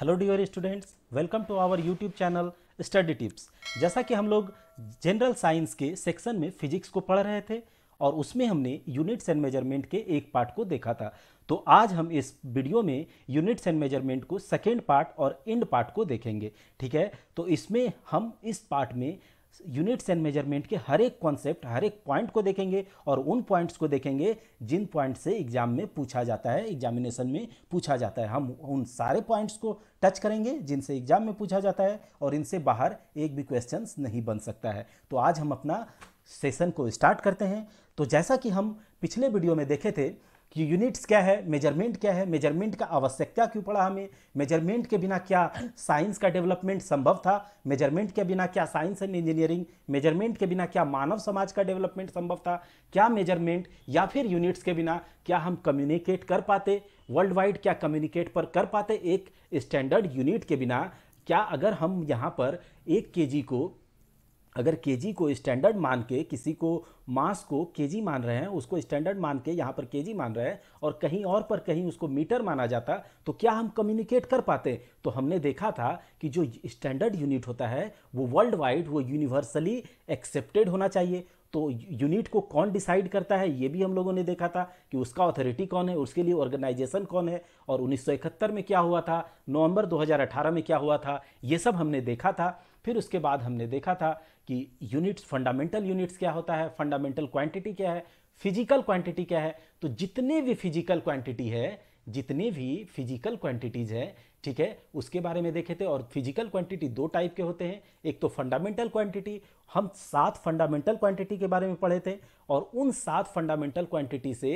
hello dear students welcome to our YouTube channel study tips जैसा कि हम लोग जनरल साइंस के सेक्शन में फिजिक्स को पढ़ रहे थे और उसमें हमने यूनिट्स एंड मेजरमेंट के एक पार्ट को देखा था तो आज हम इस वीडियो में यूनिट्स एंड मेजरमेंट को सेकेंड पार्ट और एंड पार्ट को देखेंगे ठीक है तो इसमें हम इस पार्ट में यूनिट्स एंड मेजरमेंट के हर एक कॉन्सेप्ट हर एक पॉइंट को देखेंगे और उन पॉइंट्स को देखेंगे जिन पॉइंट से एग्जाम में पूछा जाता है एग्जामिनेशन में पूछा जाता है हम उन सारे पॉइंट्स को टच करेंगे जिनसे एग्जाम में पूछा जाता है और इनसे बाहर एक भी क्वेश्चन नहीं बन सकता है तो आज हम अपना सेशन को स्टार्ट करते हैं तो जैसा कि हम पिछले वीडियो में देखे थे कि यूनिट्स क्या है मेजरमेंट क्या है मेजरमेंट का आवश्यकता क्यों पड़ा हमें मेजरमेंट के बिना क्या साइंस का डेवलपमेंट संभव था मेजरमेंट के बिना क्या साइंस एंड इंजीनियरिंग मेजरमेंट के बिना क्या मानव समाज का डेवलपमेंट संभव था क्या मेजरमेंट या फिर यूनिट्स के बिना क्या हम कम्युनिकेट कर पाते वर्ल्ड वाइड क्या कम्युनिकेट पर कर पाते एक स्टैंडर्ड यूनिट के बिना क्या अगर हम यहाँ पर एक के को अगर के को स्टैंडर्ड मान के किसी को मास को के मान रहे हैं उसको स्टैंडर्ड मान के यहाँ पर के मान रहे हैं और कहीं और पर कहीं उसको मीटर माना जाता तो क्या हम कम्युनिकेट कर पाते तो हमने देखा था कि जो स्टैंडर्ड यूनिट होता है वो वर्ल्ड वाइड वो यूनिवर्सली एक्सेप्टेड होना चाहिए तो यूनिट को कौन डिसाइड करता है ये भी हम लोगों ने देखा था कि उसका अथॉरिटी कौन है उसके लिए ऑर्गेनाइजेशन कौन है और उन्नीस में क्या हुआ था नवंबर 2018 में क्या हुआ था ये सब हमने देखा था फिर उसके बाद हमने देखा था कि यूनिट्स फंडामेंटल यूनिट्स क्या होता है फंडामेंटल क्वांटिटी क्या है फिजिकल क्वांटिटी क्या है तो जितने भी फिजिकल क्वांटिटी है जितने भी फिजिकल क्वांटिटीज़ हैं ठीक है उसके बारे में देखे थे और फिजिकल क्वांटिटी दो टाइप के होते हैं एक तो फंडामेंटल क्वांटिटी हम सात फंडामेंटल क्वांटिटी के बारे में पढ़े थे और उन सात फंडामेंटल क्वांटिटी से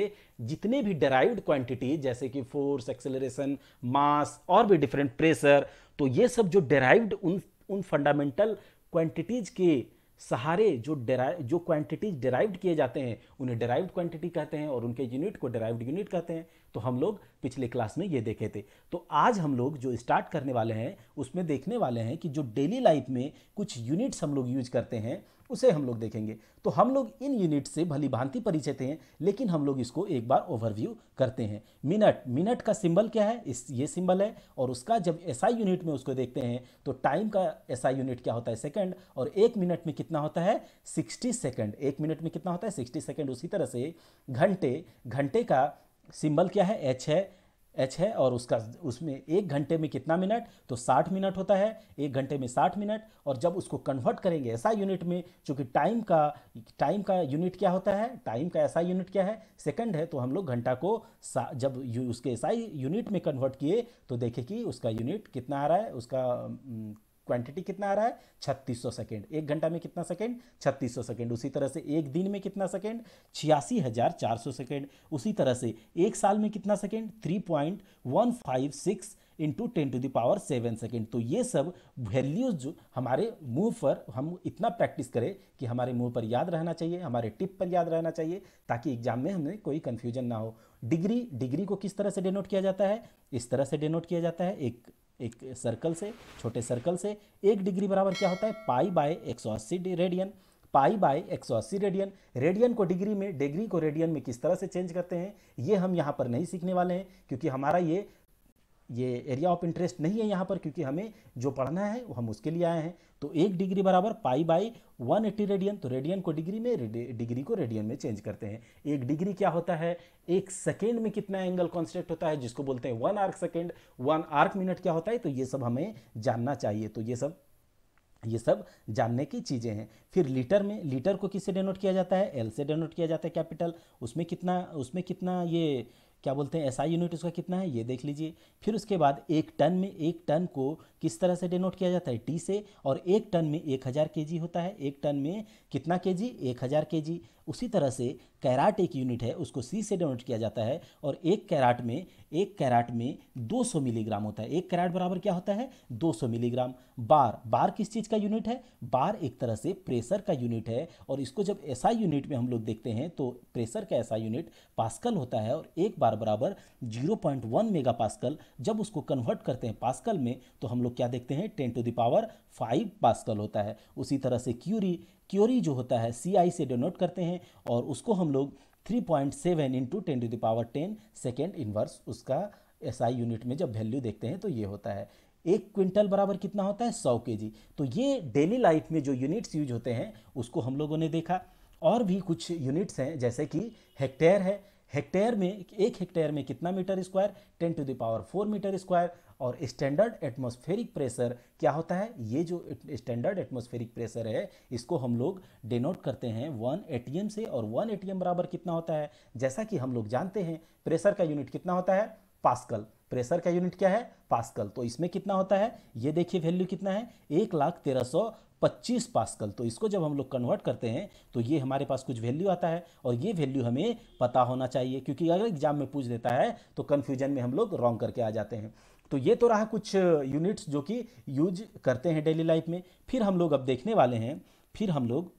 जितने भी डेराइव्ड क्वांटिटी जैसे कि फोर्स एक्सेलरेशन मास और भी डिफरेंट प्रेशर तो ये सब जो डेराइव्ड उन उन फंडामेंटल क्वांटिटीज के सहारे जो डेरा जो क्वांटिटीज डेराइव्ड किए जाते हैं उन्हें डेराइव्ड क्वांटिटी कहते हैं और उनके यूनिट को डेराइव्ड यूनिट कहते हैं तो हम लोग पिछले क्लास में ये देखे थे तो आज हम लोग जो स्टार्ट करने वाले हैं उसमें देखने वाले हैं कि जो डेली लाइफ में कुछ यूनिट्स हम लोग यूज करते हैं उसे हम लोग देखेंगे तो हम लोग इन यूनिट से भली भांति परिचित हैं लेकिन हम लोग इसको एक बार ओवरव्यू करते हैं मिनट मिनट का सिंबल क्या है इस ये सिंबल है और उसका जब एसआई SI यूनिट में उसको देखते हैं तो टाइम का एसआई SI यूनिट क्या होता है सेकंड और एक मिनट में कितना होता है सिक्सटी सेकेंड एक मिनट में कितना होता है सिक्सटी सेकेंड उसी तरह से घंटे घंटे का सिंबल क्या है एच है एच है और उसका उसमें एक घंटे में कितना मिनट तो 60 मिनट होता है एक घंटे में 60 मिनट और जब उसको कन्वर्ट करेंगे ऐसा यूनिट में चूँकि टाइम का टाइम का यूनिट क्या होता है टाइम का ऐसा यूनिट क्या है सेकंड है तो हम लोग घंटा को जब उसके ऐसा यूनिट में कन्वर्ट किए तो देखें कि उसका यूनिट कितना आ रहा है उसका क्वांटिटी कितना आ रहा है 3600 सेकेंड एक घंटा में कितना सेकेंड 3600 सेकेंड उसी तरह से एक दिन में कितना सेकेंड छियासी हजार चार सौ सेकेंड उसी तरह से एक साल में कितना second three point one five six into ten to the power seven second तो ये सब वैल्यूज जो हमारे मुंह पर हम इतना प्रैक्टिस करें कि हमारे मुंह पर याद रहना चाहिए हमारे टिप पर याद रहना चाहिए ताकि एग्जाम में हमें कोई कन्फ्यूजन ना हो डिग्री डिग्री को किस तरह से डिनोट किया जाता है इस तरह से डिनोट किया जाता है एक एक सर्कल से छोटे सर्कल से एक डिग्री बराबर क्या होता है पाई बाय एक सौ अस्सी रेडियन पाई बाय एक सौ अस्सी रेडियन रेडियन को डिग्री में डिग्री को रेडियन में किस तरह से चेंज करते हैं ये हम यहाँ पर नहीं सीखने वाले हैं क्योंकि हमारा ये ये एरिया ऑफ इंटरेस्ट नहीं है यहाँ पर क्योंकि हमें जो पढ़ना है वो हम उसके लिए आए हैं तो एक डिग्री बराबर पाई बाई 180 रेडियन तो रेडियन को डिग्री में डिग्री को रेडियन में चेंज करते हैं एक डिग्री क्या होता है एक सेकेंड में कितना एंगल कॉन्स्टेंट होता है जिसको बोलते हैं one arc second one arc minute क्या होता है तो ये सब हमें जानना चाहिए तो ये सब ये सब जानने की चीज़ें हैं फिर लीटर में लीटर को किससे डेनोट किया जाता है एल से डेनोट किया जाता है कैपिटल उसमें कितना उसमें कितना ये क्या बोलते हैं एसआई यूनिट उसका कितना है ये देख लीजिए फिर उसके बाद एक टन में एक टन को किस तरह से डिनोट किया जाता है टी से और एक टन में एक हज़ार के होता है एक टन में कितना के जी एक हज़ार के जी उसी तरह से कैराट एक यूनिट है उसको सी से डोनेट किया जाता है और एक कैराट में एक कैराट में 200 मिलीग्राम होता है एक कैराट बराबर क्या होता है 200 मिलीग्राम बार बार किस चीज़ का यूनिट है बार एक तरह से प्रेशर का यूनिट है और इसको जब ऐसा यूनिट में हम लोग देखते हैं तो प्रेशर का ऐसा यूनिट पास्कल होता है और एक बार बराबर जीरो मेगा पास्कल जब उसको कन्वर्ट करते हैं पास्कल में तो हम लोग क्या देखते हैं ten to the power five pascal होता है उसी तरह से क्यूरी क्योरी जो होता है सी आई से डोनोट करते हैं और उसको हम लोग 3.7 point seven into ten to the power ten second inverse उसका एस आई यूनिट में जब वैल्यू देखते हैं तो ये होता है एक क्विंटल बराबर कितना होता है सौ के जी तो ये डेली लाइफ में जो यूनिट्स यूज होते हैं उसको हम लोगों ने देखा और भी कुछ यूनिट्स हैं जैसे कि हेक्टेयर है हेक्टेयर में एक हेक्टेयर में कितना metre square ten to the power four metre square और स्टैंडर्ड एटमॉस्फेरिक प्रेशर क्या होता है ये जो स्टैंडर्ड एटमॉस्फेरिक प्रेशर है इसको हम लोग डिनोट करते हैं वन ए से और वन ए बराबर कितना होता है जैसा कि हम लोग जानते हैं प्रेशर का यूनिट कितना होता है पास्कल प्रेशर का यूनिट क्या है पास्कल तो इसमें कितना होता है ये देखिए वैल्यू कितना है एक लाख तेरह सौ 25 पास्कल तो इसको जब हम लोग कन्वर्ट करते हैं तो ये हमारे पास कुछ वैल्यू आता है और ये वैल्यू हमें पता होना चाहिए क्योंकि अगर एग्जाम में पूछ देता है तो कन्फ्यूजन में हम लोग रॉन्ग करके आ जाते हैं तो ये तो रहा कुछ यूनिट्स जो कि यूज करते हैं डेली लाइफ में फिर हम लोग अब देखने वाले हैं फिर हम लोग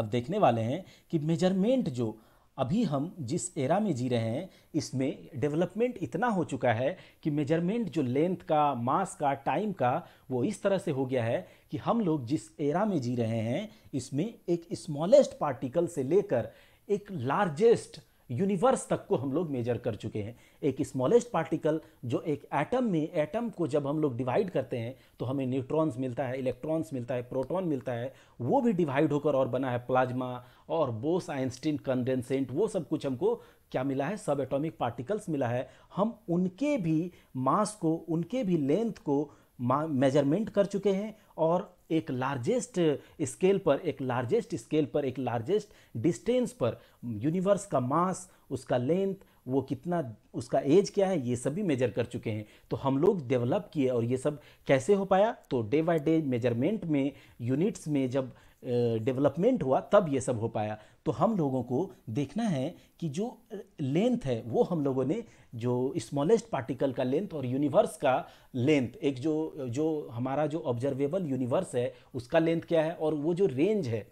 अब देखने वाले हैं कि मेजरमेंट जो अभी हम जिस एरा में जी रहे हैं इसमें डेवलपमेंट इतना हो चुका है कि मेजरमेंट जो लेंथ का मास का टाइम का वो इस तरह से हो गया है कि हम लोग जिस एरा में जी रहे हैं इसमें एक स्मॉलेस्ट पार्टिकल से लेकर एक लार्जेस्ट यूनिवर्स तक को हम लोग मेजर कर चुके हैं एक स्मॉलेस्ट पार्टिकल जो एक एटम में एटम को जब हम लोग डिवाइड करते हैं तो हमें न्यूट्रॉन्स मिलता है इलेक्ट्रॉन्स मिलता है प्रोटॉन मिलता है वो भी डिवाइड होकर और बना है प्लाज्मा और बोस आइंस्टीन कंडेंसेंट वो सब कुछ हमको क्या मिला है सब एटॉमिक पार्टिकल्स मिला है हम उनके भी मास को उनके भी लेंथ को मेजरमेंट कर चुके हैं और एक लार्जेस्ट स्केल पर एक लार्जेस्ट स्केल पर एक लार्जेस्ट डिस्टेंस पर यूनिवर्स का मास उसका लेंथ वो कितना उसका एज क्या है ये सभी मेजर कर चुके हैं तो हम लोग डेवलप किए और ये सब कैसे हो पाया तो डे बाय डे मेजरमेंट में यूनिट्स में जब डेवलपमेंट हुआ तब ये सब हो पाया तो हम लोगों को देखना है कि जो लेंथ है वो हम लोगों ने जो स्मॉलेस्ट पार्टिकल का लेंथ और यूनिवर्स का लेंथ एक जो जो हमारा जो ऑब्जर्वेबल यूनिवर्स है उसका लेंथ क्या है और वो जो रेंज है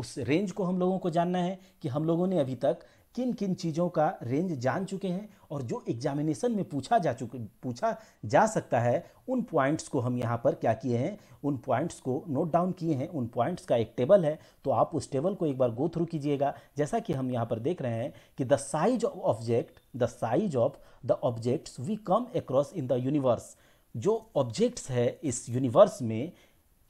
उस रेंज को हम लोगों को जानना है कि हम लोगों ने अभी तक किन किन चीज़ों का रेंज जान चुके हैं और जो एग्जामिनेशन में पूछा जा चुके पूछा जा सकता है उन पॉइंट्स को हम यहाँ पर क्या किए हैं उन पॉइंट्स को नोट डाउन किए हैं उन पॉइंट्स का एक टेबल है तो आप उस टेबल को एक बार गो थ्रू कीजिएगा जैसा कि हम यहाँ पर देख रहे हैं कि the size of object the size of the objects we come across in the universe जो ऑब्जेक्ट्स है इस यूनिवर्स में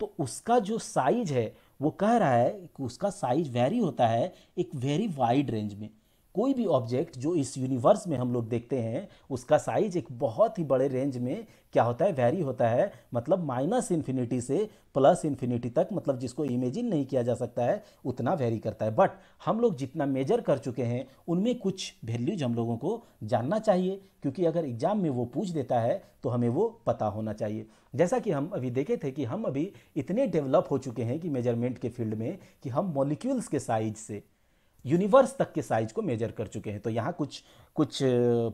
तो उसका जो साइज है वो कह रहा है कि उसका साइज वेरी होता है एक वेरी वाइड रेंज में कोई भी ऑब्जेक्ट जो इस यूनिवर्स में हम लोग देखते हैं उसका साइज एक बहुत ही बड़े रेंज में क्या होता है वेरी होता है मतलब माइनस इन्फिनिटी से प्लस इन्फिनिटी तक मतलब जिसको इमेजिन नहीं किया जा सकता है उतना वेरी करता है बट हम लोग जितना मेजर कर चुके हैं उनमें कुछ वैल्यूज हम लोगों को जानना चाहिए क्योंकि अगर एग्जाम में वो पूछ देता है तो हमें वो पता होना चाहिए जैसा कि हम अभी देखे थे कि हम अभी इतने डेवलप हो चुके हैं कि मेजरमेंट के फील्ड में कि हम मॉलिक्यूल्स के साइज से यूनिवर्स तक के साइज को मेजर कर चुके हैं तो यहाँ कुछ कुछ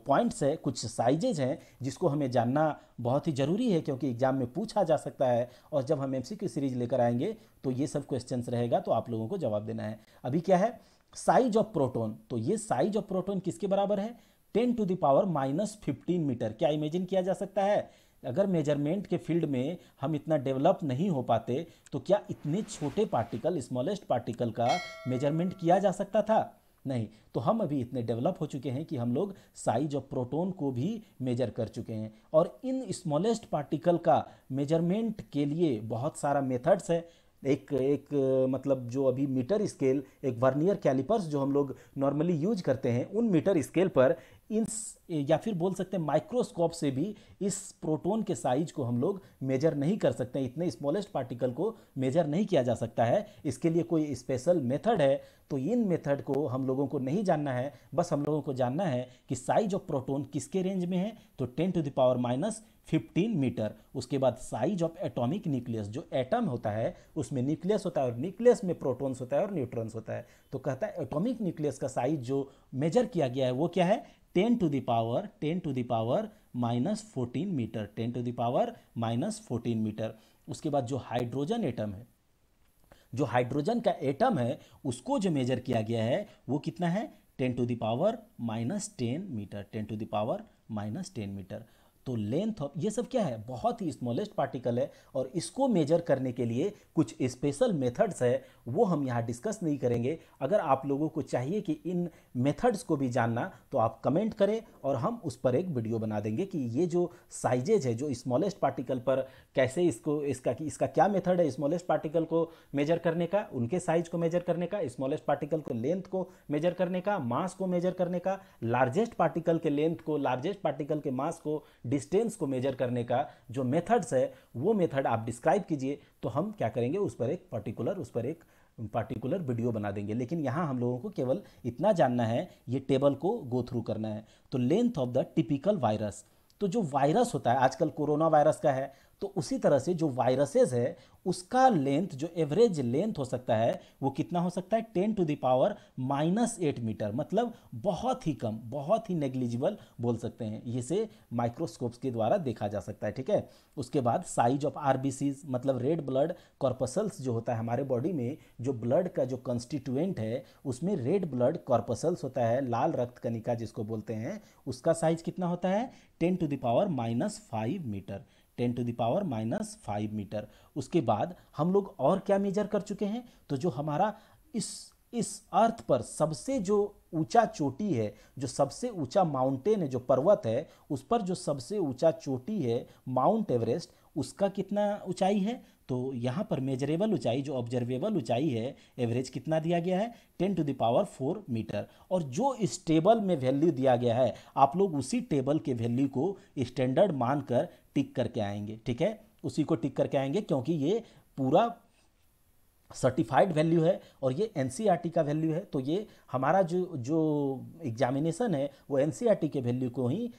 पॉइंट्स हैं कुछ साइजेज हैं जिसको हमें जानना बहुत ही ज़रूरी है क्योंकि एग्जाम में पूछा जा सकता है और जब हम एम सीरीज लेकर आएंगे तो ये सब क्वेश्चन रहेगा तो आप लोगों को जवाब देना है अभी क्या है साइज ऑफ प्रोटोन तो ये साइज ऑफ प्रोटोन किसके बराबर है ten to the power minus fifteen metre क्या इमेजिन किया जा सकता है अगर मेजरमेंट के फील्ड में हम इतना डेवलप नहीं हो पाते तो क्या इतने छोटे पार्टिकल स्मॉलेस्ट पार्टिकल का मेजरमेंट किया जा सकता था नहीं तो हम अभी इतने डेवलप हो चुके हैं कि हम लोग साइज ऑफ प्रोटोन को भी मेजर कर चुके हैं और इन स्मॉलेस्ट पार्टिकल का मेजरमेंट के लिए बहुत सारा मेथड्स है एक एक मतलब जो अभी मीटर स्केल एक वर्नियर कैलिपर्स जो हम लोग नॉर्मली यूज करते हैं उन मीटर स्केल पर इन या फिर बोल सकते हैं माइक्रोस्कोप से भी इस प्रोटोन के साइज को हम लोग मेजर नहीं कर सकते इतने स्मॉलेस्ट पार्टिकल को मेजर नहीं किया जा सकता है इसके लिए कोई स्पेशल मेथड है तो इन मेथड को हम लोगों को नहीं जानना है बस हम लोगों को जानना है कि साइज ऑफ प्रोटोन किसके रेंज में है तो ten to the power minus fifteen metre उसके बाद साइज ऑफ एटॉमिक न्यूक्लियस जो एटम होता है उसमें न्यूक्लियस होता है और न्यूक्लियस में प्रोटॉन्स होता है और न्यूट्रॉन्स होता है तो कहता है एटॉमिक न्यूक्लियस का साइज जो मेजर किया गया है वो क्या है ten to the power ten to the power minus fourteen metre ten to the power minus fourteen metre उसके बाद जो हाइड्रोजन एटम है जो हाइड्रोजन का एटम है उसको जो मेजर किया गया है वो कितना है ten to the power minus ten metre ten to the power minus ten metre तो लेंथ ऑफ ये सब क्या है बहुत ही स्मॉलेस्ट पार्टिकल है और इसको मेजर करने के लिए कुछ स्पेशल मेथड्स है वो हम यहाँ डिस्कस नहीं करेंगे अगर आप लोगों को चाहिए कि इन मेथड्स को भी जानना तो आप कमेंट करें और हम उस पर एक वीडियो बना देंगे कि ये जो साइजेज है जो स्मॉलेस्ट पार्टिकल पर कैसे इसको इसका इसका क्या मेथड है स्मॉलेस्ट पार्टिकल को मेजर करने का उनके साइज को मेजर करने का स्मॉलेस्ट पार्टिकल को लेंथ को मेजर करने का मास को मेजर करने का लार्जेस्ट पार्टिकल के लेंथ को लार्जेस्ट पार्टिकल के मास को डिस्टेंस को मेजर करने का जो मेथड्स है वो मेथड आप डिस्क्राइब कीजिए तो हम क्या करेंगे उस पर एक पर्टिकुलर उस पर एक पार्टिकुलर वीडियो बना देंगे लेकिन यहाँ हम लोगों को केवल इतना जानना है ये टेबल को गो थ्रू करना है तो length of the typical virus तो जो वायरस होता है आजकल कोरोना वायरस का है तो उसी तरह से जो वायरसेस है उसका लेंथ जो एवरेज लेंथ हो सकता है वो कितना हो सकता है ten to the power minus eight metre मतलब बहुत ही कम बहुत ही नेग्लिजिबल बोल सकते हैं इसे माइक्रोस्कोप्स के द्वारा देखा जा सकता है ठीक है उसके बाद साइज ऑफ आर मतलब रेड ब्लड कॉर्पसल्स जो होता है हमारे बॉडी में जो ब्लड का जो कंस्टिट्यूएंट है उसमें रेड ब्लड कॉर्पसल्स होता है लाल रक्त कनिका जिसको बोलते हैं उसका साइज कितना होता है ten to the power minus five metre ten to the power minus five metre उसके बाद हम लोग और क्या मेजर कर चुके हैं तो जो हमारा इस इस अर्थ पर सबसे जो ऊंचा चोटी है जो सबसे ऊंचा माउंटेन है जो पर्वत है उस पर जो सबसे ऊंचा चोटी है माउंट एवरेस्ट उसका कितना ऊंचाई है तो यहाँ पर मेजरेबल ऊंचाई जो ऑब्जर्वेबल ऊंचाई है एवरेज कितना दिया गया है ten to the power four metre और जो इस टेबल में वैल्यू दिया गया है आप लोग उसी टेबल के वैल्यू को स्टैंडर्ड मानकर टिक करके आएंगे ठीक है उसी को टिक करके आएंगे क्योंकि ये पूरा सर्टिफाइड वैल्यू है और ये एन e का वैल्यू है तो ये हमारा जो जो एग्जामिनेशन है वो एन e के वैल्यू को ही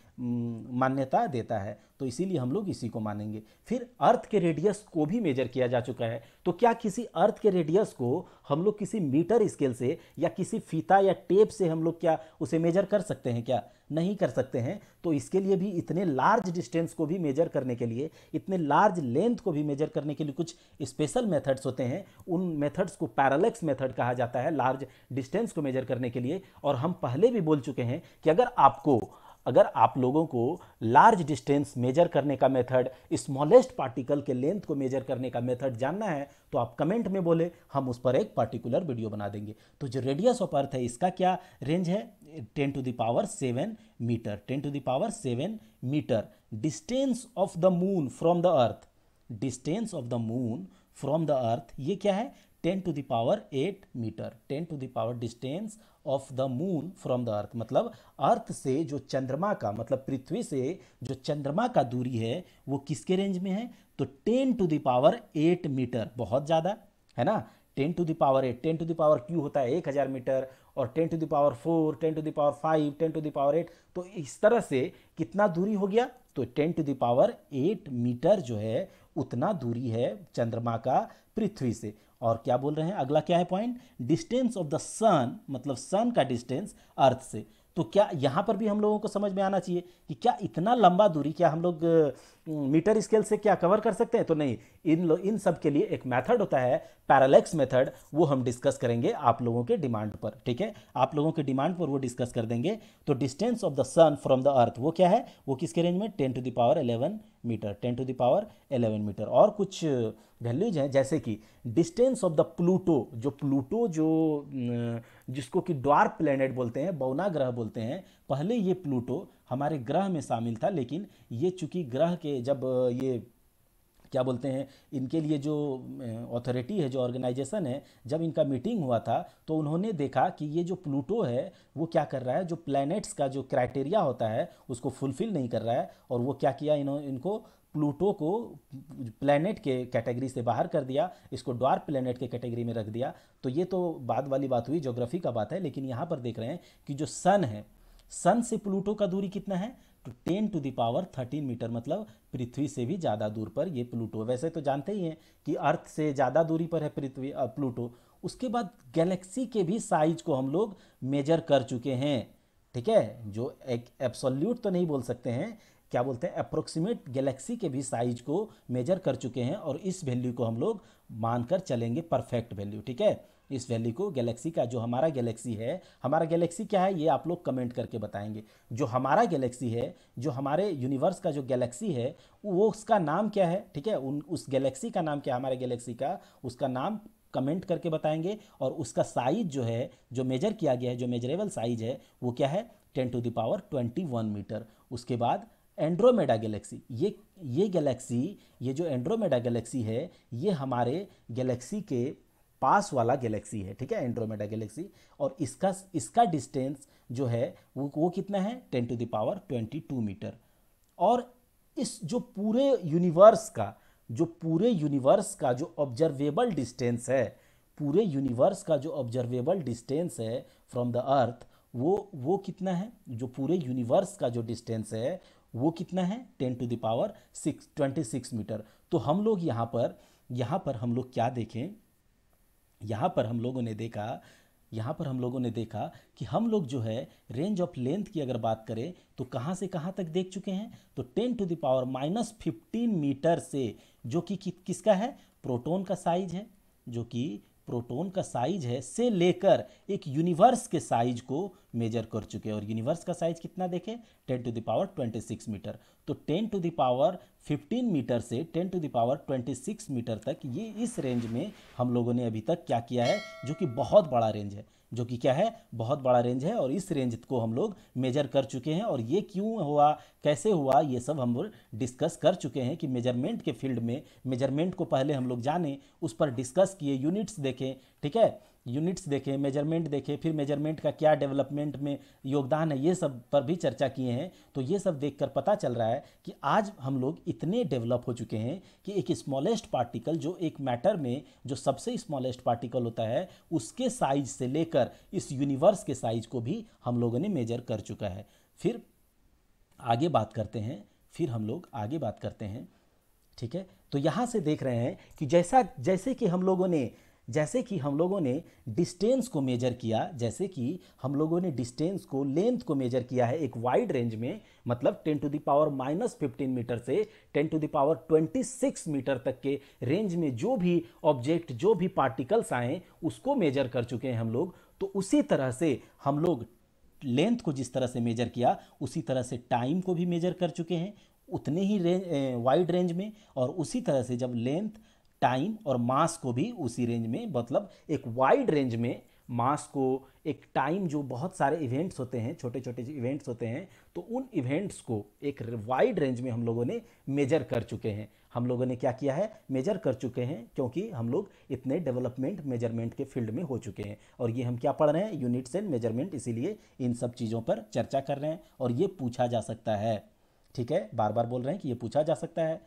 मान्यता देता है तो इसीलिए हम लोग इसी को मानेंगे फिर अर्थ के रेडियस को भी मेजर किया जा चुका है तो क्या किसी अर्थ के रेडियस को हम लोग किसी मीटर स्केल से या किसी फीता या टेप से हम लोग क्या उसे मेजर कर सकते हैं क्या नहीं कर सकते हैं तो इसके लिए भी इतने लार्ज डिस्टेंस को भी मेजर करने के लिए इतने लार्ज लेंथ को भी मेजर करने के लिए कुछ स्पेशल मेथड्स होते हैं उन मेथड्स को पैरालेक्स मेथड कहा जाता है लार्ज डिस्टेंस को मेजर करने के लिए और हम पहले भी बोल चुके हैं कि अगर आपको अगर आप लोगों को लार्ज डिस्टेंस मेजर करने का मेथड स्मॉलेस्ट पार्टिकल के लेंथ को मेजर करने का मेथड जानना है तो आप कमेंट में बोले हम उस पर एक पर्टिकुलर वीडियो बना देंगे तो जो रेडियस ऑफ अर्थ है इसका क्या रेंज है ten to the power seven metre ten to the power seven metre distance of the moon from the earth distance of the moon from the earth ये क्या है ten to the power eight metre ten to the power distance of the moon from the earth मतलब earth से जो चंद्रमा का मतलब पृथ्वी से जो चंद्रमा का दूरी है वो किसके रेंज में है तो ten to the power eight metre बहुत ज़्यादा है ना ten to the power eight ten to the power cube होता है एक हज़ार मीटर और ten to the power four ten to the power five ten to the power eight तो इस तरह से कितना दूरी हो गया तो ten to the power eight metre जो है उतना दूरी है चंद्रमा का पृथ्वी से और क्या बोल रहे हैं अगला क्या है point distance of the sun मतलब सन का डिस्टेंस अर्थ से तो क्या यहाँ पर भी हम लोगों को समझ में आना चाहिए कि क्या इतना लंबा दूरी क्या हम लोग मीटर स्केल से क्या कवर कर सकते हैं तो नहीं इन इन सब के लिए एक मेथड होता है पैरालेक्स मेथड वो हम डिस्कस करेंगे आप लोगों के डिमांड पर ठीक है आप लोगों के डिमांड पर वो डिस्कस कर देंगे तो distance of the sun from the earth वो क्या है वो किसके रेंज में ten to the power eleven metre ten to the power eleven metre और कुछ वैल्यूज हैं जैसे कि डिस्टेंस ऑफ द प्लूटो जो प्लूटो जो न, जिसको कि ड्वार प्लेनेट बोलते हैं बौना ग्रह बोलते हैं पहले ये प्लूटो हमारे ग्रह में शामिल था लेकिन ये चूंकि ग्रह के जब ये क्या बोलते हैं इनके लिए जो अथॉरिटी है जो ऑर्गेनाइजेशन है जब इनका मीटिंग हुआ था तो उन्होंने देखा कि ये जो प्लूटो है वो क्या कर रहा है जो प्लैनेट्स का जो क्राइटेरिया होता है उसको फुलफ़िल नहीं कर रहा है और वो क्या किया इन्हों इनको प्लूटो को प्लैनेट के कैटेगरी से बाहर कर दिया इसको डॉर्क प्लैनेट के कैटेगरी में रख दिया तो ये तो बाद वाली बात हुई जोग्राफी का बात है लेकिन यहाँ पर देख रहे हैं कि जो सन है सन से प्लूटो का दूरी कितना है तो ten to the power thirteen metre मतलब पृथ्वी से भी ज़्यादा दूर पर ये प्लूटो वैसे तो जानते ही हैं कि अर्थ से ज़्यादा दूरी पर है पृथ्वी प्लूटो उसके बाद गैलेक्सी के भी साइज को हम लोग मेजर कर चुके हैं ठीक है जो एक एब्सोल्यूट तो नहीं बोल सकते हैं क्या बोलते हैं अप्रोक्सीमेट गैलेक्सी के भी साइज को मेजर कर चुके हैं और इस वैल्यू को हम लोग मानकर चलेंगे परफेक्ट वैल्यू ठीक है इस वैल्यू को गैलेक्सी का जो हमारा गैलेक्सी है हमारा गैलेक्सी क्या है ये आप लोग कमेंट करके बताएंगे जो हमारा गैलेक्सी है जो हमारे यूनिवर्स का जो गैलेक्सी है वो उसका नाम क्या है ठीक है उन उस गैलेक्सी का नाम क्या है हमारे गैलेक्सी का उसका नाम कमेंट करके बताएंगे और उसका साइज जो है जो मेजर किया गया है जो मेजरेबल साइज है वो क्या है ten to the power twenty one metre उसके बाद एंड्रोमेडा गैलेक्सी ये ये गैलेक्सी ये जो एंड्रोमेडा गैलेक्सी है ये हमारे गैलेक्सी के पास वाला गैलेक्सी है ठीक है एंड्रोमेडा गैलेक्सी और इसका इसका डिस्टेंस जो है वो वो कितना है ten to the power twenty two metre और इस जो पूरे यूनिवर्स का जो पूरे यूनिवर्स का जो ऑब्जर्वेबल डिस्टेंस है पूरे यूनिवर्स का जो ऑब्जर्वेबल डिस्टेंस है फ्रॉम द अर्थ वो वो कितना है जो पूरे यूनिवर्स का जो डिस्टेंस है वो कितना है ten to the power six twenty six metre तो हम लोग यहाँ पर यहाँ पर हम लोग क्या देखें यहाँ पर हम लोगों ने देखा यहाँ पर हम लोगों ने देखा कि हम लोग जो है रेंज ऑफ लेंथ की अगर बात करें तो कहाँ से कहाँ तक देख चुके हैं तो ten to the power minus fifteen metre से जो कि किसका है प्रोटोन का साइज है जो कि प्रोटॉन का साइज है से लेकर एक यूनिवर्स के साइज को मेजर कर चुके हैं और यूनिवर्स का साइज कितना देखें ten to the power twenty six metre तो ten to the power fifteen metre से ten to the power twenty six metre तक ये इस रेंज में हम लोगों ने अभी तक क्या किया है जो कि बहुत बड़ा रेंज है जो कि क्या है बहुत बड़ा रेंज है और इस रेंज को हम लोग मेजर कर चुके हैं और ये क्यों हुआ कैसे हुआ ये सब हम लोग डिस्कस कर चुके हैं कि मेजरमेंट के फील्ड में मेजरमेंट को पहले हम लोग जाने उस पर डिस्कस किए यूनिट्स देखें ठीक है यूनिट्स देखे मेजरमेंट देखे फिर मेजरमेंट का क्या डेवलपमेंट में योगदान है ये सब पर भी चर्चा किए हैं तो ये सब देखकर पता चल रहा है कि आज हम लोग इतने डेवलप हो चुके हैं कि एक स्मॉलेस्ट पार्टिकल जो एक मैटर में जो सबसे स्मॉलेस्ट पार्टिकल होता है उसके साइज से लेकर इस यूनिवर्स के साइज को भी हम लोगों ने मेजर कर चुका है फिर आगे बात करते हैं फिर हम लोग आगे बात करते हैं ठीक है तो यहाँ से देख रहे हैं कि जैसा जैसे कि हम लोगों ने जैसे कि हम लोगों ने डिस्टेंस को मेजर किया जैसे कि हम लोगों ने डिस्टेंस को लेंथ को मेजर किया है एक वाइड रेंज में मतलब 10 to the power minus fifteen metre से 10 टू दावर 26 मीटर तक के रेंज में जो भी ऑब्जेक्ट जो भी पार्टिकल्स आए उसको मेजर कर चुके हैं हम लोग तो उसी तरह से हम लोग लेंथ को जिस तरह से मेजर किया उसी तरह से टाइम को भी मेजर कर चुके हैं उतने ही रेंज वाइड रेंज में और उसी तरह से जब लेंथ टाइम और मास को भी उसी रेंज में मतलब एक वाइड रेंज में मास को एक टाइम जो बहुत सारे इवेंट्स होते हैं छोटे छोटे इवेंट्स होते हैं तो उन इवेंट्स को एक वाइड रेंज में हम लोगों ने मेजर कर चुके हैं हम लोगों ने क्या किया है मेजर कर चुके हैं क्योंकि हम लोग इतने डेवलपमेंट मेजरमेंट के फील्ड में हो चुके हैं और ये हम क्या पढ़ रहे हैं यूनिट्स एंड मेजरमेंट इसीलिए इन सब चीज़ों पर चर्चा कर रहे हैं और ये पूछा जा सकता है ठीक है बार बार बोल रहे हैं कि ये पूछा जा सकता है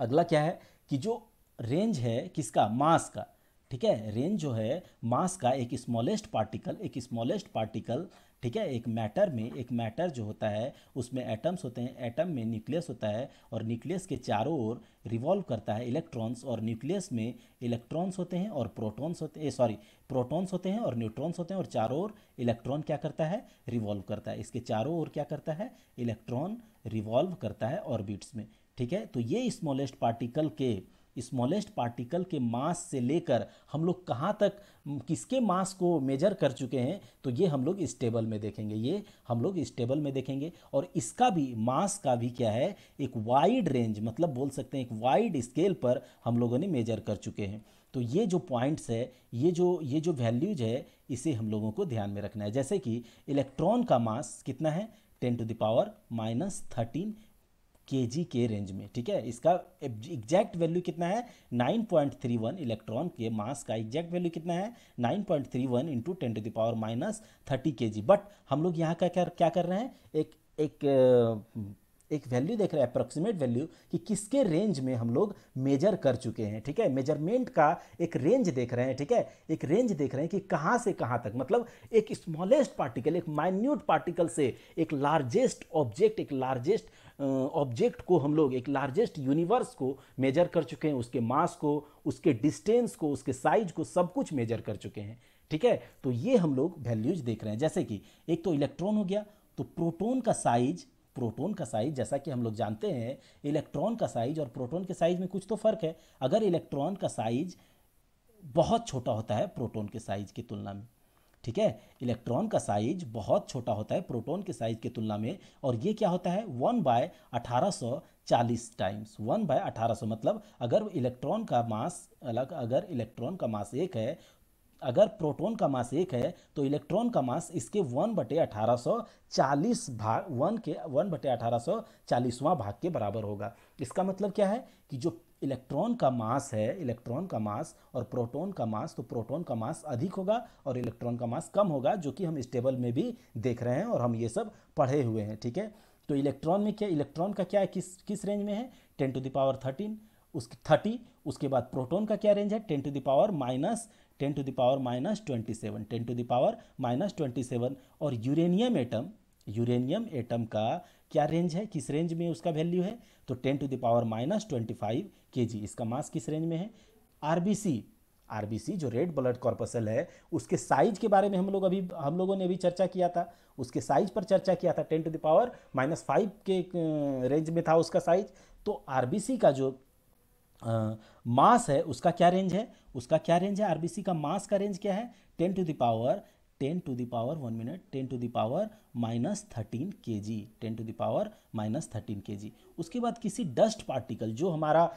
अगला क्या है कि जो रेंज है किसका मास का ठीक है रेंज जो है मास का एक स्मॉलेस्ट पार्टिकल एक स्मॉलेस्ट पार्टिकल ठीक है एक मैटर में एक मैटर जो होता है उसमें एटम्स होते हैं एटम में न्यूक्लियस होता है और न्यूक्लियस के चारों ओर रिवॉल्व करता है इलेक्ट्रॉन्स और न्यूक्लियस में इलेक्ट्रॉन्स होते हैं और प्रोटॉन्स होते हैं सॉरी प्रोटॉन्स होते हैं और न्यूट्रॉन्स होते हैं और चारों ओर इलेक्ट्रॉन क्या करता है रिवॉल्व करता है इसके चारों ओर क्या करता है इलेक्ट्रॉन रिवॉल्व करता है ऑर्बिट्स में ठीक है तो ये स्मॉलेस्ट पार्टिकल के स्मॉलेस्ट पार्टिकल के मास से लेकर हम लोग कहाँ तक किसके मास को मेजर कर चुके हैं तो ये हम लोग इस टेबल में देखेंगे ये हम लोग इस टेबल में देखेंगे और इसका भी मास का भी क्या है एक वाइड रेंज मतलब बोल सकते हैं एक वाइड स्केल पर हम लोगों ने मेजर कर चुके हैं तो ये जो पॉइंट्स है ये जो ये जो वैल्यूज है इसे हम लोगों को ध्यान में रखना है जैसे कि इलेक्ट्रॉन का मास कितना है ten to the power minus thirteen K G के रेंज में ठीक है इसका एग्जैक्ट वैल्यू कितना है 9.31 इलेक्ट्रॉन के मास का एग्जैक्ट वैल्यू कितना है 9.31 point three one into ten to the power minus thirty K G but हम लोग यहाँ का क्या क्या कर रहे हैं एक एक एक वैल्यू देख रहे हैं अप्रोक्सीमेट वैल्यू कि किसके रेंज में हम लोग मेजर कर चुके हैं ठीक है मेजरमेंट का एक रेंज देख रहे हैं ठीक है एक रेंज देख रहे हैं कि कहाँ से कहाँ तक मतलब एक स्मॉलेस्ट पार्टिकल एक माइन्यूट पार्टिकल से एक लार्जेस्ट ऑब्जेक्ट एक लार्जेस्ट ऑब्जेक्ट को हम लोग एक लार्जेस्ट यूनिवर्स को मेजर कर चुके हैं उसके मास को उसके डिस्टेंस को उसके साइज को सब कुछ मेजर कर चुके हैं ठीक है तो ये हम लोग वैल्यूज देख रहे हैं जैसे कि एक तो इलेक्ट्रॉन हो गया तो प्रोटोन का साइज प्रोटोन का साइज जैसा कि हम लोग जानते हैं इलेक्ट्रॉन का साइज और प्रोटोन के साइज में कुछ तो फर्क है अगर इलेक्ट्रॉन का साइज बहुत छोटा होता है प्रोटोन के साइज की तुलना में ठीक है इलेक्ट्रॉन का साइज बहुत छोटा होता है प्रोटॉन के साइज की तुलना में और ये क्या होता है वन बाय अठारह चालीस टाइम्स वन बाय अठारह मतलब अगर इलेक्ट्रॉन का मास अलग अगर इलेक्ट्रॉन का मास एक है अगर प्रोटॉन का मास एक है तो इलेक्ट्रॉन का मास इसके वन बटे अठारह सौ चालीस भाग वन के वन बटे अठारह सौ चालीसवां भाग के बराबर होगा इसका मतलब क्या है कि जो इलेक्ट्रॉन का मास है इलेक्ट्रॉन का मास और प्रोटॉन का मास तो प्रोटॉन का मास अधिक होगा और इलेक्ट्रॉन का मास कम होगा जो कि हम इस टेबल में भी देख रहे हैं और हम ये सब पढ़े हुए हैं ठीक है तो इलेक्ट्रॉन में क्या इलेक्ट्रॉन का क्या है किस किस रेंज में है ten to the power thirteen उसकी थर्टी उसके बाद प्रोटोन का क्या रेंज है ten to the power minus ten to the power minus twenty seven ten to the power minus twenty seven और यूरेनियम एटम यूरेनियम एटम का क्या range है किस रेंज में उसका वैल्यू है तो ten to the power minus twenty five K G इसका मास किस रेंज में है R R B C B C जो रेड ब्लड कॉर्पसल है उसके साइज के बारे में हम लोग अभी हम लोगों ने अभी चर्चा किया था उसके साइज पर चर्चा किया था ten to the power minus five के रेंज में था उसका साइज तो आर बी सी का जो मास मास है उसका क्या रेंज है उसका क्या रेंज है आरबीसी का मास का रेंज क्या है ten to the power ten to the power one minute ten to the power minus thirteen K G ten to power minus thirteen K G उसके बाद किसी डस्ट पार्टिकल जो हमारा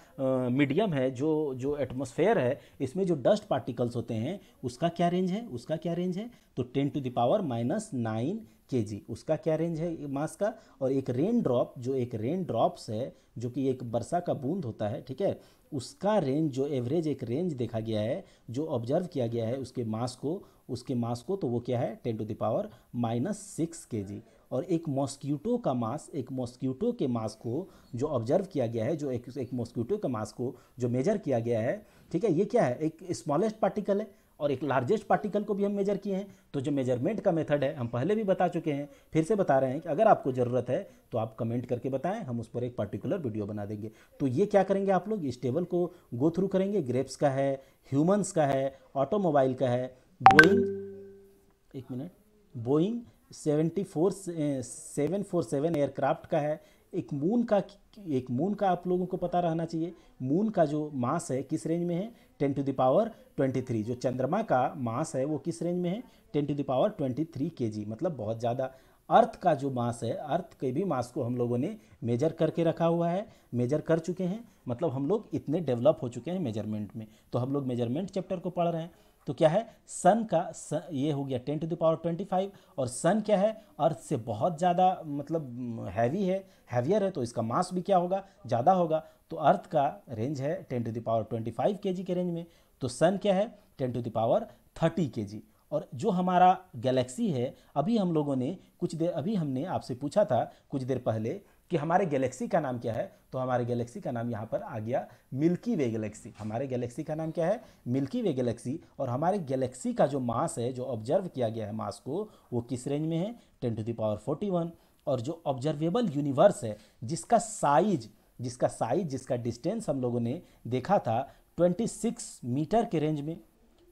मीडियम है जो जो एटमोसफेयर है इसमें जो डस्ट पार्टिकल्स होते हैं उसका क्या रेंज है उसका क्या रेंज है तो ten to the power minus nine K G उसका क्या रेंज है मास का और एक रेन ड्रॉप जो एक रेन ड्रॉप्स है जो कि एक वर्षा का बूंद होता है ठीक है उसका रेंज जो एवरेज एक रेंज देखा गया है जो ऑब्जर्व किया गया है उसके मास को उसके मास को तो वो क्या है ten to the power minus six K G और एक मॉस्क्यूटो का मास एक मॉस्क्यूटो के मास को जो ऑब्जर्व किया गया है जो एक एक मॉस्क्यूटो के मास को जो मेजर किया गया है ठीक है ये क्या है एक स्मॉलेस्ट पार्टिकल है और एक लार्जेस्ट पार्टिकल को भी हम मेजर किए हैं तो जो मेजरमेंट का मेथड है हम पहले भी बता चुके हैं फिर से बता रहे हैं कि अगर आपको ज़रूरत है तो आप कमेंट करके बताएं हम उस पर एक पर्टिकुलर वीडियो बना देंगे तो ये क्या करेंगे आप लोग इस टेबल को गो थ्रू करेंगे ग्रेप्स का है ह्यूमंस का है ऑटोमोबाइल का है बोइंग एक minute Boeing seventy four seven four seven aircraft का है एक मून का एक मून का आप लोगों को पता रहना चाहिए मून का जो मास है किस रेंज में है ten to the power twenty three जो चंद्रमा का मास है वो किस रेंज में है ten to the power twenty three K G मतलब बहुत ज़्यादा अर्थ का जो मास है अर्थ के भी मास को हम लोगों ने मेजर करके रखा हुआ है मेजर कर चुके हैं मतलब हम लोग इतने डेवलप हो चुके हैं मेजरमेंट में तो हम लोग मेजरमेंट चैप्टर को पढ़ रहे हैं तो क्या है सन का सन, ये हो गया ten to the power twenty five और सन क्या है अर्थ से बहुत ज़्यादा मतलब हैवी है हैवियर है तो इसका मास भी क्या होगा ज़्यादा होगा तो अर्थ का रेंज है ten to the power twenty five K G के रेंज में तो सन क्या है ten to the power thirty K G और जो हमारा गैलेक्सी है अभी हम लोगों ने कुछ देर अभी हमने आपसे पूछा था कुछ देर पहले कि हमारे गैलेक्सी का नाम क्या है तो हमारे गैलेक्सी का नाम यहाँ पर आ गया मिल्की वे गैलेक्सी हमारे गैलेक्सी का नाम क्या है मिल्की वे गैलेक्सी और हमारे गैलेक्सी का जो मास है जो ऑब्जर्व किया गया है मास को वो किस रेंज में है ten to the power forty one और जो ऑब्जर्वेबल यूनिवर्स है जिसका साइज जिसका साइज जिसका डिस्टेंस हम लोगों ने देखा था 26 मीटर के रेंज में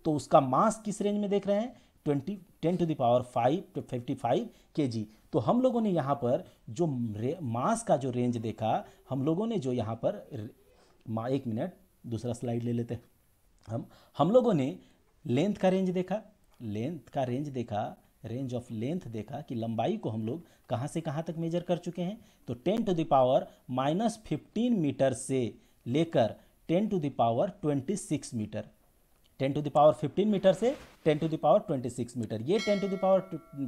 तो उसका मास किस रेंज में देख रहे हैं twenty ten to the power five fifty five K G तो हम लोगों ने यहाँ पर जो मास का जो रेंज देखा हम लोगों ने जो यहाँ पर एक मिनट दूसरा स्लाइड ले लेते हम हम लोगों ने लेंथ का रेंज देखा लेंथ का रेंज देखा रेंज ऑफ लेंथ देखा कि लंबाई को हम लोग कहाँ से कहाँ तक मेजर कर चुके हैं तो ten to the power minus fifteen metre से लेकर ten to the power twenty six metre ten to the power fifteen metre से ten to the power twenty six metre ये ten to the power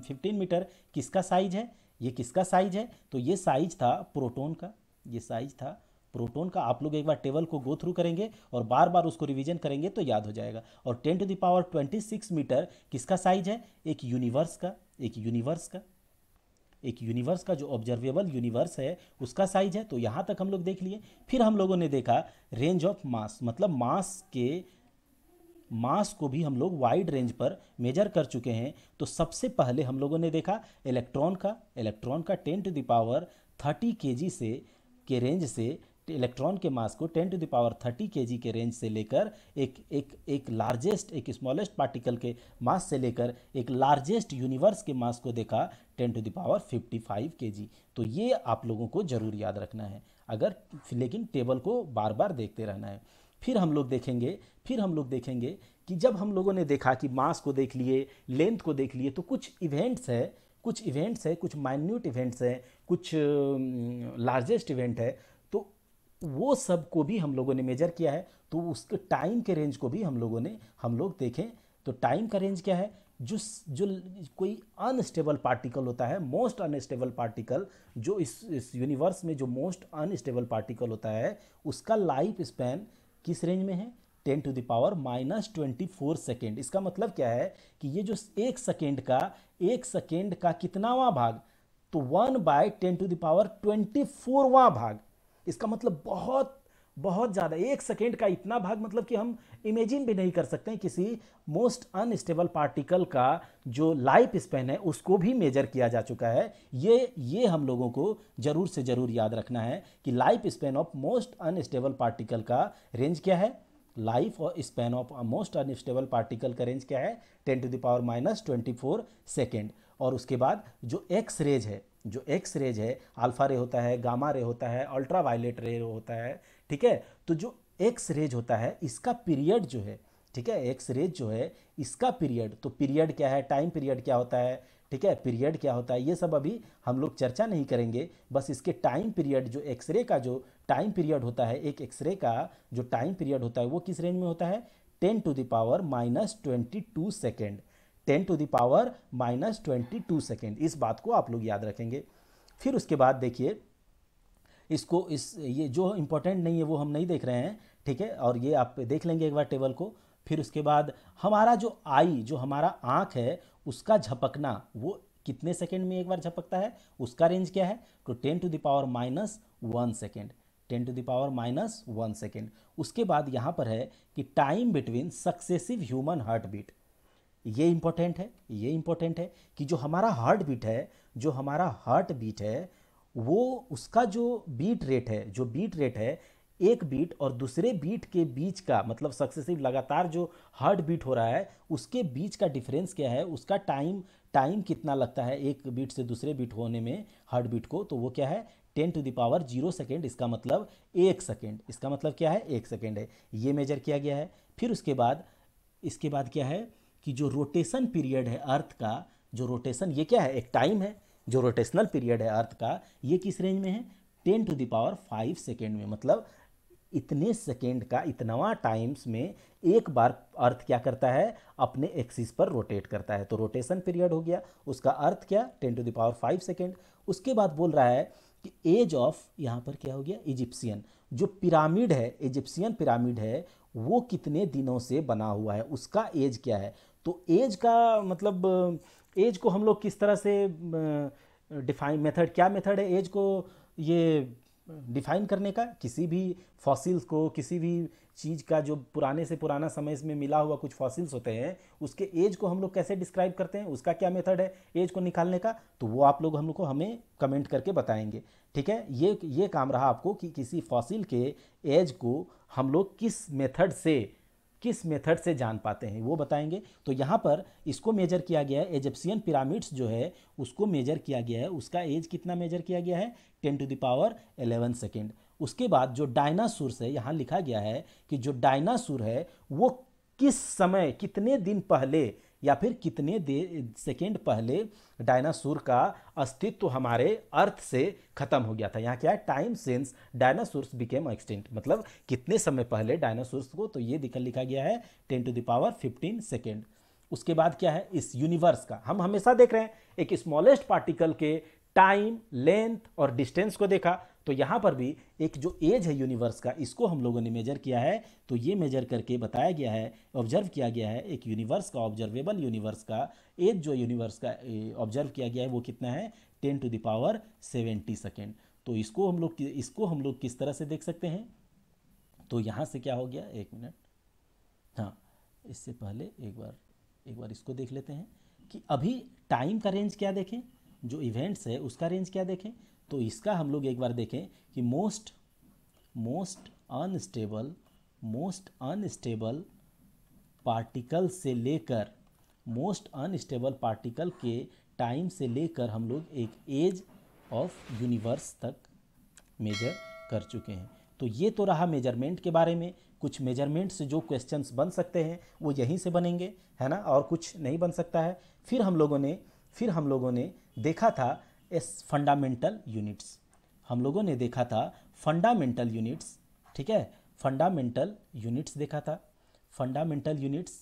fifteen metre किसका size है ये किसका size है तो ये साइज था प्रोटोन का ये साइज था प्रोटोन का आप लोग एक बार टेबल को गो थ्रू करेंगे और बार बार उसको रिवीजन करेंगे तो याद हो जाएगा और ten to power twenty six metre किसका साइज है एक यूनिवर्स का एक यूनिवर्स का एक यूनिवर्स का जो ऑब्जर्वेबल यूनिवर्स है उसका साइज है तो यहाँ तक हम लोग देख लिए फिर हम लोगों ने देखा रेंज ऑफ मास मतलब मास के मास को भी हम लोग वाइड रेंज पर मेजर कर चुके हैं तो सबसे पहले हम लोगों ने देखा इलेक्ट्रॉन का इलेक्ट्रॉन का टेन टू दावर थर्टी के से के रेंज से इलेक्ट्रॉन के मास को टेन टू द पावर 30 के के रेंज से लेकर एक एक एक लार्जेस्ट एक स्मॉलेस्ट पार्टिकल के मास से लेकर एक लार्जेस्ट यूनिवर्स के मास को देखा ten to the power five के तो ये आप लोगों को ज़रूर याद रखना है अगर लेकिन टेबल को बार बार देखते रहना है फिर हम लोग देखेंगे फिर हम लोग देखेंगे कि जब हम लोगों ने देखा कि मास को देख लिए लेंथ को देख लिए तो कुछ इवेंट्स है कुछ इवेंट्स है कुछ माइन्यूट इवेंट्स हैं कुछ लार्जेस्ट इवेंट है तो वो सब को भी हम लोगों ने मेजर किया है तो उसके टाइम के रेंज को भी हम लोगों ने हम लोग देखें तो टाइम का रेंज क्या है जो जो कोई अनस्टेबल पार्टिकल होता है मोस्ट अनस्टेबल पार्टिकल जो इस इस यूनिवर्स में जो मोस्ट अनस्टेबल पार्टिकल होता है उसका लाइफ स्पैन किस रेंज में है ten to the power minus twenty four second इसका मतलब क्या है कि ये जो एक सेकेंड का एक सेकेंड का कितनावा भाग तो one by ten to the power twenty फोरवा भाग इसका मतलब बहुत बहुत ज़्यादा एक सेकेंड का इतना भाग मतलब कि हम इमेजिन भी नहीं कर सकते हैं किसी मोस्ट अनस्टेबल पार्टिकल का जो लाइफ स्पेन है उसको भी मेजर किया जा चुका है ये ये हम लोगों को ज़रूर से ज़रूर याद रखना है कि life span of most unstable particle का रेंज क्या है लाइफ और span of most unstable particle का रेंज क्या है ten to the power minus twenty four second और उसके बाद जो एक्स रेज है जो एक्स रेज है अल्फा रे होता है गामा रे होता है अल्ट्रा वायलेट रे होता है ठीक है तो जो एक्स रेज होता है इसका पीरियड जो है ठीक है एक्स रेज जो है इसका पीरियड तो पीरियड क्या है टाइम पीरियड क्या होता है ठीक है पीरियड क्या होता है ये सब अभी हम लोग चर्चा नहीं करेंगे बस इसके टाइम पीरियड जो एक्सरे का जो टाइम पीरियड होता है एक एक्सरे का जो टाइम पीरियड होता है वो किस रेंज में होता है ten to the power minus twenty two second ten to the power minus twenty two second इस बात को आप लोग याद रखेंगे फिर उसके बाद देखिए इसको इस ये जो इम्पोर्टेंट नहीं है वो हम नहीं देख रहे हैं ठीक है और ये आप देख लेंगे एक बार टेबल को फिर उसके बाद हमारा जो आई जो हमारा आँख है उसका झपकना वो कितने सेकेंड में एक बार झपकता है उसका रेंज क्या है तो ten to the power minus one second ten to the power minus one second उसके बाद यहाँ पर है कि time between successive human heart beat ये इम्पोर्टेंट है ये इम्पोर्टेंट है कि जो हमारा हार्ट बीट है जो हमारा हार्ट बीट है वो उसका जो बीट रेट है जो बीट रेट है एक बीट और दूसरे बीट के बीच का मतलब सक्सेसिव लगातार जो हर्ड बीट हो रहा है उसके बीच का डिफरेंस क्या है उसका टाइम टाइम कितना लगता है एक बीट से दूसरे बीट होने में हर्ड बीट को तो वो क्या है ten to the power zero second इसका मतलब एक सेकेंड इसका मतलब क्या है एक सेकेंड है ये मेजर किया गया है फिर उसके बाद इसके बाद क्या है कि जो रोटेशन पीरियड है अर्थ का जो रोटेशन ये क्या है एक टाइम है जो रोटेशनल पीरियड है अर्थ का ये किस रेंज में है ten to the power five second में मतलब इतने सेकेंड का इतनावा टाइम्स में एक बार अर्थ क्या करता है अपने एक्सिस पर रोटेट करता है तो रोटेशन पीरियड हो गया उसका अर्थ क्या ten to the power five second उसके बाद बोल रहा है कि एज ऑफ यहाँ पर क्या हो गया इजिप्सियन जो पिरामिड है इजिप्सियन पिरामिड है वो कितने दिनों से बना हुआ है उसका एज क्या है तो एज का मतलब एज को हम लोग किस तरह से डिफाइन मेथड क्या मेथड है एज को ये डिफाइन करने का किसी भी फॉसिल्स को किसी भी चीज़ का जो पुराने से पुराना समय में मिला हुआ कुछ फॉसिल्स होते हैं उसके एज को हम लोग कैसे डिस्क्राइब करते हैं उसका क्या मेथड है एज को निकालने का तो वो आप लोग हम लोग को हमें कमेंट करके बताएंगे ठीक है ये ये काम रहा आपको कि किसी फॉसिल के एज को हम लोग किस मेथड से किस मेथड से जान पाते हैं वो बताएंगे तो यहाँ पर इसको मेजर किया गया है एजिप्सियन पिरामिड्स जो है उसको मेजर किया गया है उसका एज कितना मेजर किया गया है ten to the power eleven second उसके बाद जो डायनासुरस है यहाँ लिखा गया है कि जो डायनासुर है वो किस समय कितने दिन पहले या फिर कितने दे सेकेंड पहले डायनासोर का अस्तित्व हमारे अर्थ से खत्म हो गया था यहाँ क्या है time since dinosaurs became extinct मतलब कितने समय पहले डायनासोर्स को तो ये दिखा लिखा गया है ten to the power fifteen second उसके बाद क्या है इस यूनिवर्स का हम हमेशा देख रहे हैं एक स्मॉलेस्ट पार्टिकल के टाइम लेंथ और डिस्टेंस को देखा तो यहाँ पर भी एक जो एज है यूनिवर्स का इसको हम लोगों ने मेजर किया है तो ये मेजर करके बताया गया है ऑब्जर्व किया गया है एक यूनिवर्स का ऑब्जर्वेबल यूनिवर्स का एज जो यूनिवर्स का ऑब्जर्व किया गया है वो कितना है ten to the power seventy second तो इसको हम लोग इसको हम लोग किस तरह से देख सकते हैं तो यहाँ से क्या हो गया एक मिनट हाँ इससे पहले एक बार एक बार इसको देख लेते हैं कि अभी टाइम का रेंज क्या देखें जो इवेंट्स है उसका रेंज क्या देखें तो इसका हम लोग एक बार देखें कि most most unstable most unstable particle से लेकर मोस्ट अनस्टेबल पार्टिकल के टाइम से लेकर हम लोग एक एज ऑफ यूनिवर्स तक मेजर कर चुके हैं तो ये तो रहा मेजरमेंट के बारे में कुछ मेजरमेंट से जो क्वेश्चंस बन सकते हैं वो यहीं से बनेंगे है ना और कुछ नहीं बन सकता है फिर हम लोगों ने फिर हम लोगों ने देखा था एस फंडामेंटल यूनिट्स हम लोगों ने देखा था फंडामेंटल यूनिट्स ठीक है फंडामेंटल यूनिट्स देखा था फंडामेंटल यूनिट्स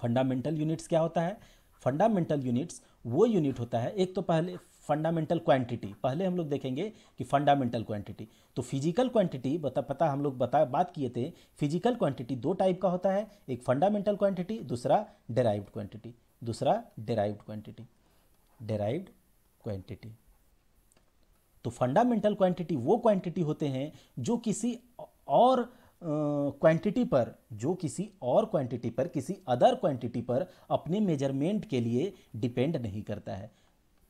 फंडामेंटल यूनिट्स क्या होता है फंडामेंटल यूनिट्स वो यूनिट होता है एक तो पहले फंडामेंटल क्वांटिटी पहले हम लोग देखेंगे कि फंडामेंटल क्वांटिटी तो फिजिकल क्वांटिटी बता पता हम लोग बता बात किए थे फिजिकल क्वांटिटी दो टाइप का होता है एक फंडामेंटल क्वांटिटी दूसरा डेराइव्ड क्वांटिटी दूसरा डेराइव्ड क्वांटिटी डेराइव्ड क्वांटिटी तो फंडामेंटल क्वांटिटी वो क्वांटिटी होते हैं जो किसी और क्वांटिटी uh, पर जो किसी और क्वांटिटी पर किसी अदर क्वांटिटी पर अपने मेजरमेंट के लिए डिपेंड नहीं करता है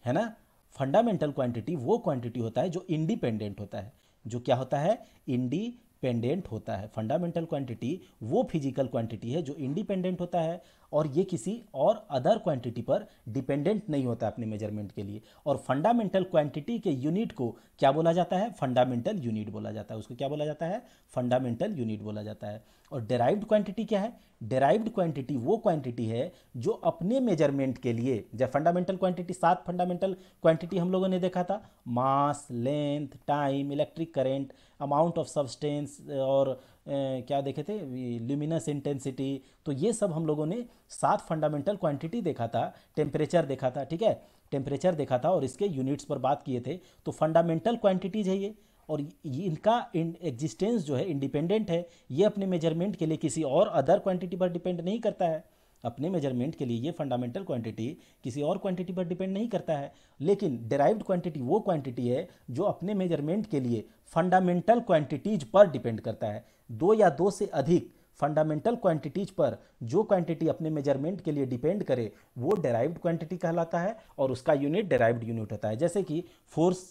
है ना फंडामेंटल क्वांटिटी वो क्वांटिटी होता है जो इंडिपेंडेंट होता है जो क्या होता है इंडी डिपेंडेंट होता है फंडामेंटल क्वांटिटी वो फिजिकल क्वांटिटी है जो इंडिपेंडेंट होता है और ये किसी और अदर क्वांटिटी पर डिपेंडेंट नहीं होता अपने मेजरमेंट के लिए और फंडामेंटल क्वांटिटी के यूनिट को क्या बोला जाता है फंडामेंटल यूनिट बोला जाता है उसको क्या बोला जाता है फंडामेंटल यूनिट बोला जाता है और डेराइव्ड क्वांटिटी क्या है डेराइव्ड क्वांटिटी वो क्वांटिटी है जो अपने मेजरमेंट के लिए जब फंडामेंटल क्वांटिटी सात फंडामेंटल क्वांटिटी हम लोगों ने देखा था mass length time electric current amount of substance और uh, क्या देखे थे ल्यूमिनस इंटेंसिटी तो ये सब हम लोगों ने सात फंडामेंटल क्वांटिटी देखा था टेम्परेचर देखा था ठीक है टेम्परेचर देखा था और इसके यूनिट्स पर बात किए थे तो फंडामेंटल क्वांटिटीज है ये और इनका एग्जिस्टेंस जो है इंडिपेंडेंट है ये अपने मेजरमेंट के लिए किसी और अदर क्वांटिटी पर डिपेंड नहीं करता है अपने मेजरमेंट के लिए ये फंडामेंटल क्वांटिटी किसी और क्वांटिटी पर डिपेंड नहीं करता है लेकिन डेराइव्ड क्वांटिटी वो क्वांटिटी है जो अपने मेजरमेंट के लिए फंडामेंटल क्वांटिटीज पर डिपेंड करता है दो या दो से अधिक फंडामेंटल क्वांटिटीज पर जो क्वांटिटी अपने मेजरमेंट के लिए डिपेंड करे वो डेराइव्ड क्वांटिटी कहलाता है और उसका यूनिट डेराइव्ड यूनिट होता है जैसे कि force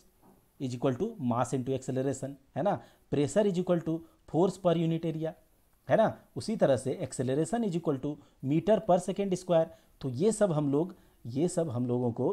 is equal to mass into acceleration है ना pressure is equal to force पर यूनिट एरिया है ना उसी तरह से acceleration is equal to meter पर सेकेंड स्क्वायर तो ये सब हम लोग ये सब हम लोगों को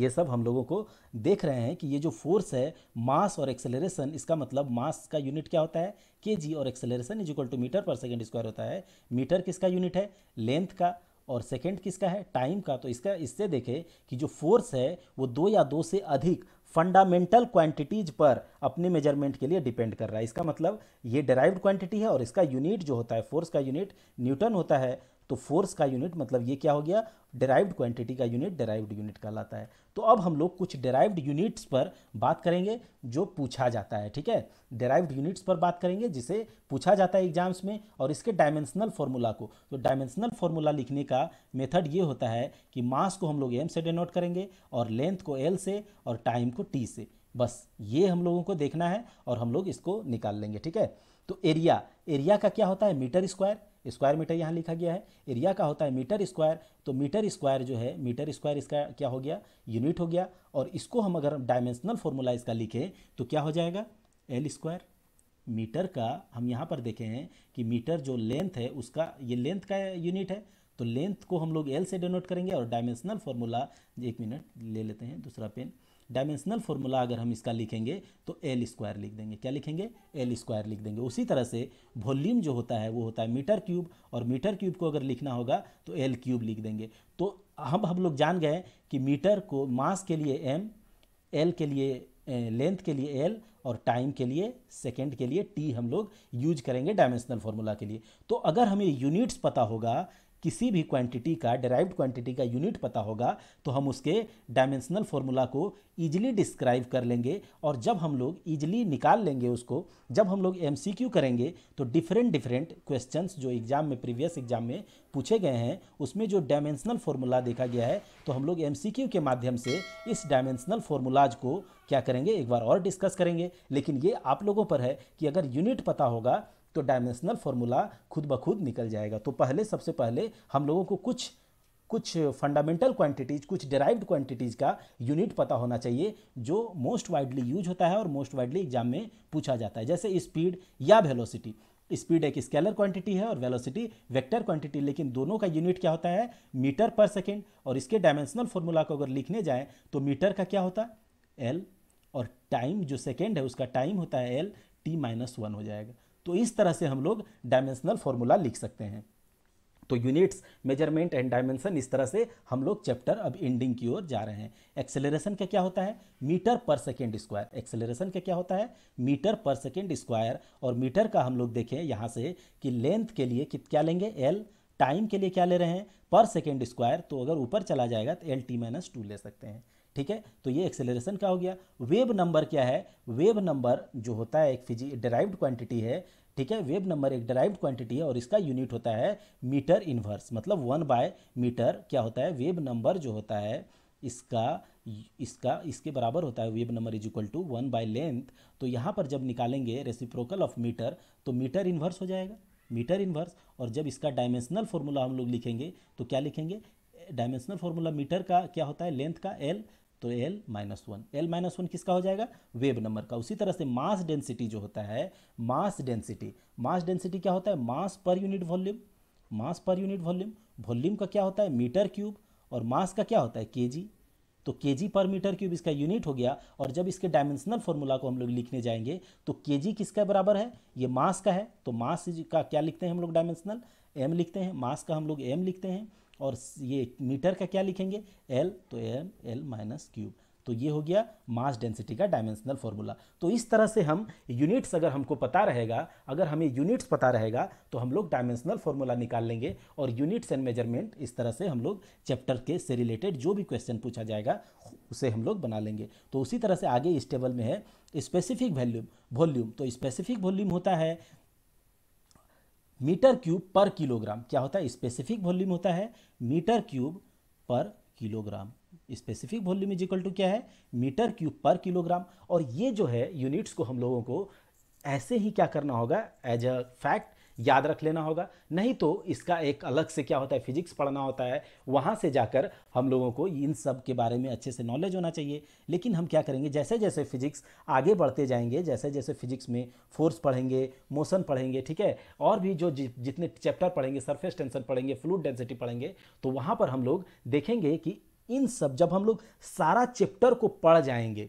ये सब हम लोगों को देख रहे हैं कि ये जो फोर्स है मास और एक्सेलरेशन इसका मतलब मास का यूनिट क्या होता है के जी और acceleration is equal to meter पर सेकेंड स्क्वायर होता है मीटर किसका यूनिट है लेंथ का और सेकेंड किसका है टाइम का तो इसका इससे देखें कि जो फोर्स है वो दो या दो से अधिक फंडामेंटल क्वांटिटीज पर अपने मेजरमेंट के लिए डिपेंड कर रहा है इसका मतलब ये डिराइव्ड क्वांटिटी है और इसका यूनिट जो होता है फोर्स का यूनिट न्यूटन होता है तो फोर्स का यूनिट मतलब ये क्या हो गया डेराइव्ड क्वांटिटी का यूनिट डेराइव्ड यूनिट कहलाता है तो अब हम लोग कुछ डेराइव्ड यूनिट्स पर बात करेंगे जो पूछा जाता है ठीक है डेराइव्ड यूनिट्स पर बात करेंगे जिसे पूछा जाता है एग्जाम्स में और इसके डायमेंशनल फॉर्मूला को तो डायमेंशनल फॉर्मूला लिखने का मेथड ये होता है कि मास को हम लोग एम से डिनोट करेंगे और लेंथ को एल से और टाइम को टी से बस ये हम लोगों को देखना है और हम लोग इसको निकाल लेंगे ठीक है तो एरिया एरिया का क्या होता है मीटर स्क्वायर स्क्वायर मीटर यहाँ लिखा गया है एरिया का होता है मीटर स्क्वायर तो मीटर स्क्वायर जो है मीटर स्क्वायर इसका क्या हो गया यूनिट हो गया और इसको हम अगर डायमेंशनल फॉर्मूला इसका लिखें तो क्या हो जाएगा एल स्क्वायर मीटर का हम यहाँ पर देखे हैं कि मीटर जो लेंथ है उसका ये लेंथ का यूनिट है तो लेंथ को हम लोग एल से डोनोट करेंगे और डायमेंशनल फॉर्मूला एक मिनट ले लेते हैं दूसरा पेन डायमेंशनल फॉर्मूला अगर हम इसका लिखेंगे तो एल स्क्वायर लिख देंगे क्या लिखेंगे एल स्क्वायर लिख देंगे उसी तरह से वॉल्यूम जो होता है वो होता है मीटर क्यूब और मीटर क्यूब को अगर लिखना होगा तो एल क्यूब लिख देंगे तो हम हम लोग जान गए कि मीटर को मास के लिए एम एल के लिए लेंथ के लिए एल और टाइम के लिए सेकेंड के लिए टी हम लोग यूज करेंगे डायमेंशनल फार्मूला के लिए तो अगर हमें यूनिट्स पता होगा किसी भी क्वांटिटी का डिराइव्ड क्वांटिटी का यूनिट पता होगा तो हम उसके डायमेंशनल फॉर्मूला को ईजिली डिस्क्राइब कर लेंगे और जब हम लोग ईजिली निकाल लेंगे उसको जब हम लोग एम करेंगे तो डिफरेंट डिफरेंट क्वेश्चन जो एग्ज़ाम में प्रीवियस एग्जाम में पूछे गए हैं उसमें जो डायमेंशनल फॉर्मूला देखा गया है तो हम लोग एम के माध्यम से इस डायमेंशनल फॉर्मूलाज को क्या करेंगे एक बार और डिस्कस करेंगे लेकिन ये आप लोगों पर है कि अगर यूनिट पता होगा तो डायमेंशनल फॉर्मूला खुद ब खुद निकल जाएगा तो पहले सबसे पहले हम लोगों को कुछ कुछ फंडामेंटल क्वांटिटीज कुछ डेराइव्ड क्वांटिटीज का यूनिट पता होना चाहिए जो मोस्ट वाइडली यूज होता है और मोस्ट वाइडली एग्जाम में पूछा जाता है जैसे स्पीड या वेलोसिटी स्पीड एक स्केलर क्वांटिटी है और वेलोसिटी वेक्टर क्वांटिटी लेकिन दोनों का यूनिट क्या होता है मीटर पर सेकेंड और इसके डायमेंशनल फॉर्मूला को अगर लिखने जाएँ तो मीटर का क्या होता है एल और टाइम जो सेकेंड है उसका टाइम होता है एल टी माइनस वन हो जाएगा तो इस तरह से हम लोग डायमेंशनल फॉर्मूला लिख सकते हैं तो यूनिट्स मेजरमेंट एंड डायमेंशन इस तरह से हम लोग चैप्टर अब एंडिंग की ओर जा रहे हैं एक्सेलरेशन का क्या होता है मीटर पर सेकेंड स्क्वायर एक्सेलरेशन का क्या होता है मीटर पर सेकेंड स्क्वायर और मीटर का हम लोग देखें यहाँ से कि लेंथ के लिए कित क्या लेंगे एल टाइम के लिए क्या ले रहे हैं पर सेकेंड स्क्वायर तो अगर ऊपर चला जाएगा तो एल टी माइनस टू ले सकते हैं ठीक है तो ये एक्सेलरेशन क्या हो गया वेब नंबर क्या है वेब नंबर जो होता है एक फिजी डराइव्ड क्वांटिटी है ठीक है वेब नंबर एक डराइव्ड क्वांटिटी है और इसका यूनिट होता है मीटर इन्वर्स मतलब वन बाय मीटर क्या होता है वेब नंबर जो होता है इसका इसका इसके बराबर होता है wave number is equal to one by length तो यहाँ पर जब निकालेंगे रेसिप्रोकल ऑफ मीटर तो मीटर इन्वर्स हो जाएगा मीटर इन्वर्स और जब इसका डायमेंशनल फॉर्मूला हम लोग लिखेंगे तो क्या लिखेंगे डायमेंशनल फॉर्मूला मीटर का क्या होता है लेंथ का एल तो L minus one L minus one किसका हो जाएगा वेब नंबर का उसी तरह से मास डेंसिटी जो होता है मास डेंसिटी मास डेंसिटी क्या होता है मास पर यूनिट वॉल्यूम मास पर यूनिट वॉल्यूम वॉल्यूम का क्या होता है मीटर क्यूब और मास का क्या होता है जी तो जी पर मीटर क्यूब इसका यूनिट हो गया और जब इसके डायमेंशनल फॉर्मूला को हम लोग लिखने जाएंगे तो जी किसका बराबर है ये मास का है तो मास का क्या लिखते हैं हम लोग डायमेंशनल एम लिखते हैं मास का हम लोग एम लिखते हैं और ये मीटर का क्या लिखेंगे एल तो एम एल माइनस क्यूब तो ये हो गया मास डेंसिटी का डायमेंशनल फॉर्मूला तो इस तरह से हम यूनिट्स अगर हमको पता रहेगा अगर हमें यूनिट्स पता रहेगा तो हम लोग डायमेंशनल फॉर्मूला निकाल लेंगे और यूनिट्स एंड मेजरमेंट इस तरह से हम लोग चैप्टर के से रिलेटेड जो भी क्वेश्चन पूछा जाएगा उसे हम लोग बना लेंगे तो उसी तरह से आगे इस टेबल में है स्पेसिफिक वैल्यूम वॉल्यूम तो स्पेसिफिक वॉल्यूम होता है मीटर क्यूब पर किलोग्राम क्या होता है स्पेसिफिक वॉल्यूम होता है मीटर क्यूब पर kilogram specific volume is equal to क्या है मीटर क्यूब पर किलोग्राम और ये जो है यूनिट्स को हम लोगों को ऐसे ही क्या करना होगा एज अ फैक्ट याद रख लेना होगा नहीं तो इसका एक अलग से क्या होता है फिजिक्स पढ़ना होता है वहाँ से जाकर हम लोगों को इन सब के बारे में अच्छे से नॉलेज होना चाहिए लेकिन हम क्या करेंगे जैसे जैसे फिजिक्स आगे बढ़ते जाएंगे जैसे जैसे फिजिक्स में फोर्स पढ़ेंगे मोशन पढ़ेंगे ठीक है और भी जो जि, जितने चैप्टर पढ़ेंगे सरफेस टेंशन पढ़ेंगे फ्लूड डेंसिटी पढ़ेंगे तो वहाँ पर हम लोग देखेंगे कि इन सब जब हम लोग सारा चैप्टर को पढ़ जाएंगे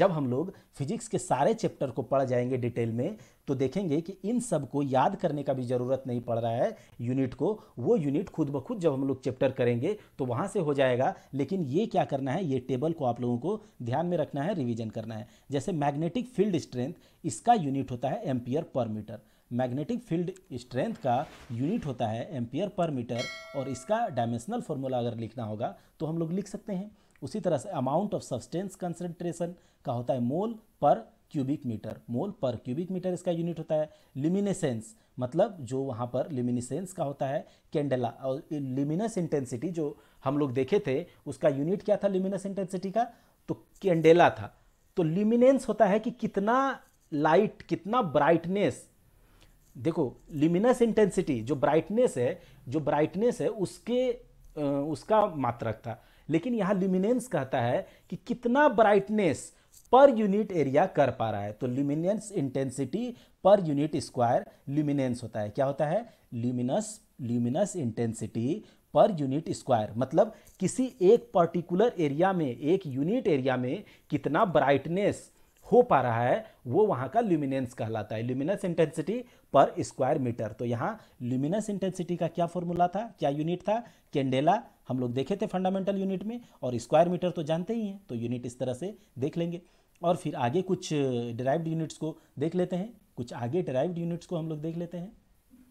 जब हम लोग फिजिक्स के सारे चैप्टर को पढ़ जाएंगे डिटेल में तो देखेंगे कि इन सब को याद करने का भी ज़रूरत नहीं पड़ रहा है यूनिट को वो यूनिट खुद ब खुद जब हम लोग चैप्टर करेंगे तो वहाँ से हो जाएगा लेकिन ये क्या करना है ये टेबल को आप लोगों को ध्यान में रखना है रिविजन करना है जैसे मैग्नेटिक फील्ड स्ट्रेंथ इसका यूनिट होता है एम्पियर पर मीटर मैग्नेटिक फील्ड स्ट्रेंथ का यूनिट होता है एम्पियर पर मीटर और इसका डायमेंशनल फॉर्मूला अगर लिखना होगा तो हम लोग लिख सकते हैं उसी तरह से अमाउंट ऑफ सब्सटेंस कंसनट्रेशन का होता है मोल पर क्यूबिक मीटर मोल पर क्यूबिक मीटर इसका यूनिट होता है लिमिनेसेंस मतलब जो वहाँ पर लिमिनेसेंस का होता है कैंडेला और लिमिनस इंटेंसिटी जो हम लोग देखे थे उसका यूनिट क्या था लिमिनस इंटेंसिटी का तो कैंडेला था तो लिमिनेंस होता है कि कितना लाइट कितना ब्राइटनेस देखो लिमिनस इंटेंसिटी जो ब्राइटनेस है जो ब्राइटनेस है उसके उसका मात्रक था लेकिन यहाँ लिमिनेंस कहता है कि कितना ब्राइटनेस पर यूनिट एरिया कर पा रहा है तो ल्यूमिनेंस इंटेंसिटी पर यूनिट स्क्वायर ल्यूमिनेंस होता है क्या होता है ल्यूमिनस ल्यूमिनस इंटेंसिटी पर यूनिट स्क्वायर मतलब किसी एक पर्टिकुलर एरिया में एक यूनिट एरिया में कितना ब्राइटनेस हो पा रहा है वो वहाँ का ल्यूमिनेंस कहलाता है ल्यूमिनस इंटेंसिटी पर स्क्वायर मीटर तो यहाँ ल्यूमिनस इंटेंसिटी का क्या फॉर्मूला था क्या यूनिट था कैंडेला हम लोग देखे थे फंडामेंटल यूनिट में और स्क्वायर मीटर तो जानते ही हैं तो यूनिट इस तरह से देख लेंगे और फिर आगे कुछ डिराइव्ड यूनिट्स को देख लेते हैं कुछ आगे डिराइव्ड यूनिट्स को हम लोग देख लेते हैं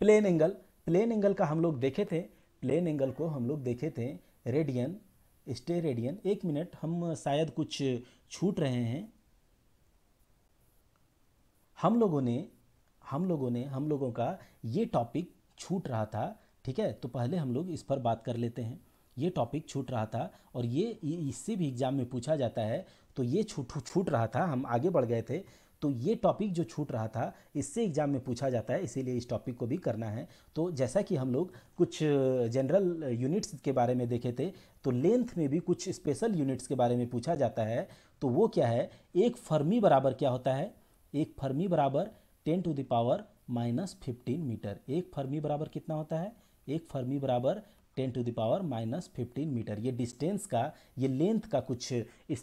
प्लेन एंगल प्लेन एंगल का हम लोग देखे थे प्लेन एंगल को हम लोग देखे थे रेडियन स्टे रेडियन एक मिनट हम शायद कुछ छूट रहे हैं हम लोगों ने हम लोगों ने हम लोगों का ये टॉपिक छूट रहा था ठीक है तो पहले हम लोग इस पर बात कर लेते हैं ये टॉपिक छूट रहा था और ये इससे भी एग्ज़ाम में पूछा जाता है तो ये छूट छूट रहा था हम आगे बढ़ गए थे तो ये टॉपिक जो छूट रहा था इससे एग्ज़ाम में पूछा जाता है इसीलिए इस टॉपिक को भी करना है तो जैसा कि हम लोग कुछ जनरल यूनिट्स के बारे में देखे थे तो लेंथ में भी कुछ स्पेशल यूनिट्स के बारे में पूछा जाता है तो वो क्या है एक फर्मी बराबर क्या होता है एक फर्मी बराबर ten to the power minus fifteen meter एक फर्मी बराबर कितना होता है एक फर्मी बराबर ten to the power minus fifteen meter ये डिस्टेंस का ये लेंथ का कुछ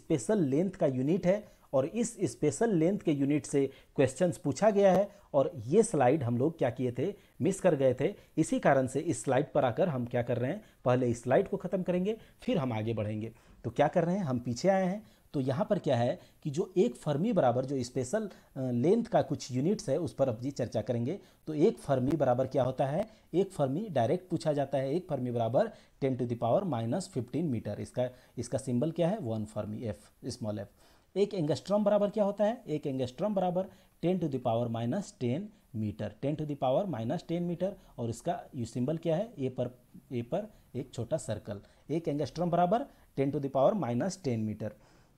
स्पेशल लेंथ का यूनिट है और इस स्पेशल लेंथ के यूनिट से क्वेश्चंस पूछा गया है और ये स्लाइड हम लोग क्या किए थे मिस कर गए थे इसी कारण से इस स्लाइड पर आकर हम क्या कर रहे हैं पहले इस स्लाइड को ख़त्म करेंगे फिर हम आगे बढ़ेंगे तो क्या कर रहे हैं हम पीछे आए हैं तो यहाँ पर क्या है कि जो एक फर्मी बराबर जो स्पेशल लेंथ का कुछ यूनिट्स है उस पर अब जी चर्चा करेंगे तो एक फर्मी बराबर क्या होता है एक फर्मी डायरेक्ट पूछा जाता है एक फर्मी बराबर ten to the power minus fifteen meter इसका इसका सिंबल क्या है one fermi F small F एक एंगेस्ट्रॉम बराबर क्या होता है एक एंगेस्ट्रॉम बराबर ten to the power minus ten metre ten to the power minus ten meter और इसका यू सिंबल क्या है ए पर ए पर एक छोटा सर्कल एक एंगेस्ट्रॉम बराबर ten to the power minus ten meter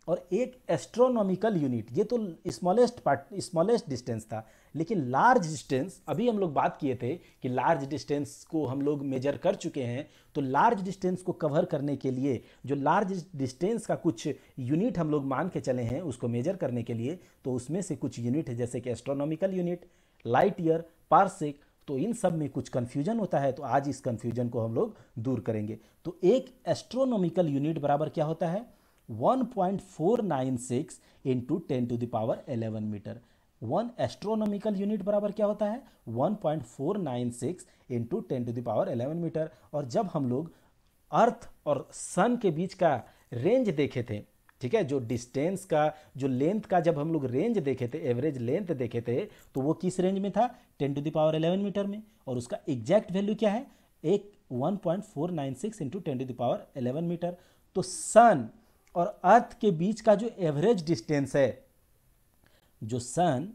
और एक एस्ट्रोनॉमिकल यूनिट ये तो स्मॉलेस्ट पार्ट स्मॉलेस्ट डिस्टेंस था लेकिन लार्ज डिस्टेंस अभी हम लोग बात किए थे कि लार्ज डिस्टेंस को हम लोग मेजर कर चुके हैं तो लार्ज डिस्टेंस को कवर करने के लिए जो लार्ज डिस्टेंस का कुछ यूनिट हम लोग मान के चले हैं उसको मेजर करने के लिए तो उसमें से कुछ यूनिट है जैसे कि astronomical unit light year parsec तो इन सब में कुछ कन्फ्यूजन होता है तो आज इस कन्फ्यूजन को हम लोग दूर करेंगे तो एक एस्ट्रोनॉमिकल यूनिट बराबर क्या होता है 1.496 into ten to the power eleven meter one astronomical unit बराबर क्या होता है 1.496 into ten to the power eleven metre और जब हम लोग अर्थ और सन के बीच का रेंज देखे थे ठीक है जो डिस्टेंस का जो लेंथ का जब हम लोग रेंज देखे थे एवरेज लेंथ देखे थे तो वो किस रेंज में था ten to the power eleven meter में और उसका एग्जैक्ट वैल्यू क्या है एक 1.496 point four nine six into ten to the power eleven meter तो सन और अर्थ के बीच का जो एवरेज डिस्टेंस है जो सन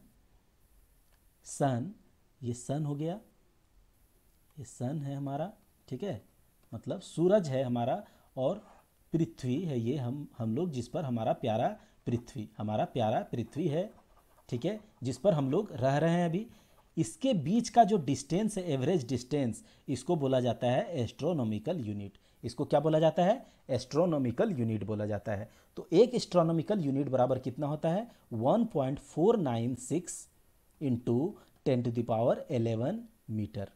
सन ये सन हो गया ये सन है हमारा ठीक है मतलब सूरज है हमारा और पृथ्वी है ये हम हम लोग जिस पर हमारा प्यारा पृथ्वी हमारा प्यारा पृथ्वी है ठीक है जिस पर हम लोग रह रहे हैं अभी इसके बीच का जो डिस्टेंस है एवरेज डिस्टेंस इसको बोला जाता है एस्ट्रोनॉमिकल यूनिट इसको क्या बोला जाता है एस्ट्रोनॉमिकल यूनिट बोला जाता है तो एक एस्ट्रोनॉमिकल यूनिट बराबर कितना होता है one point four nine six into ten to the power eleven meter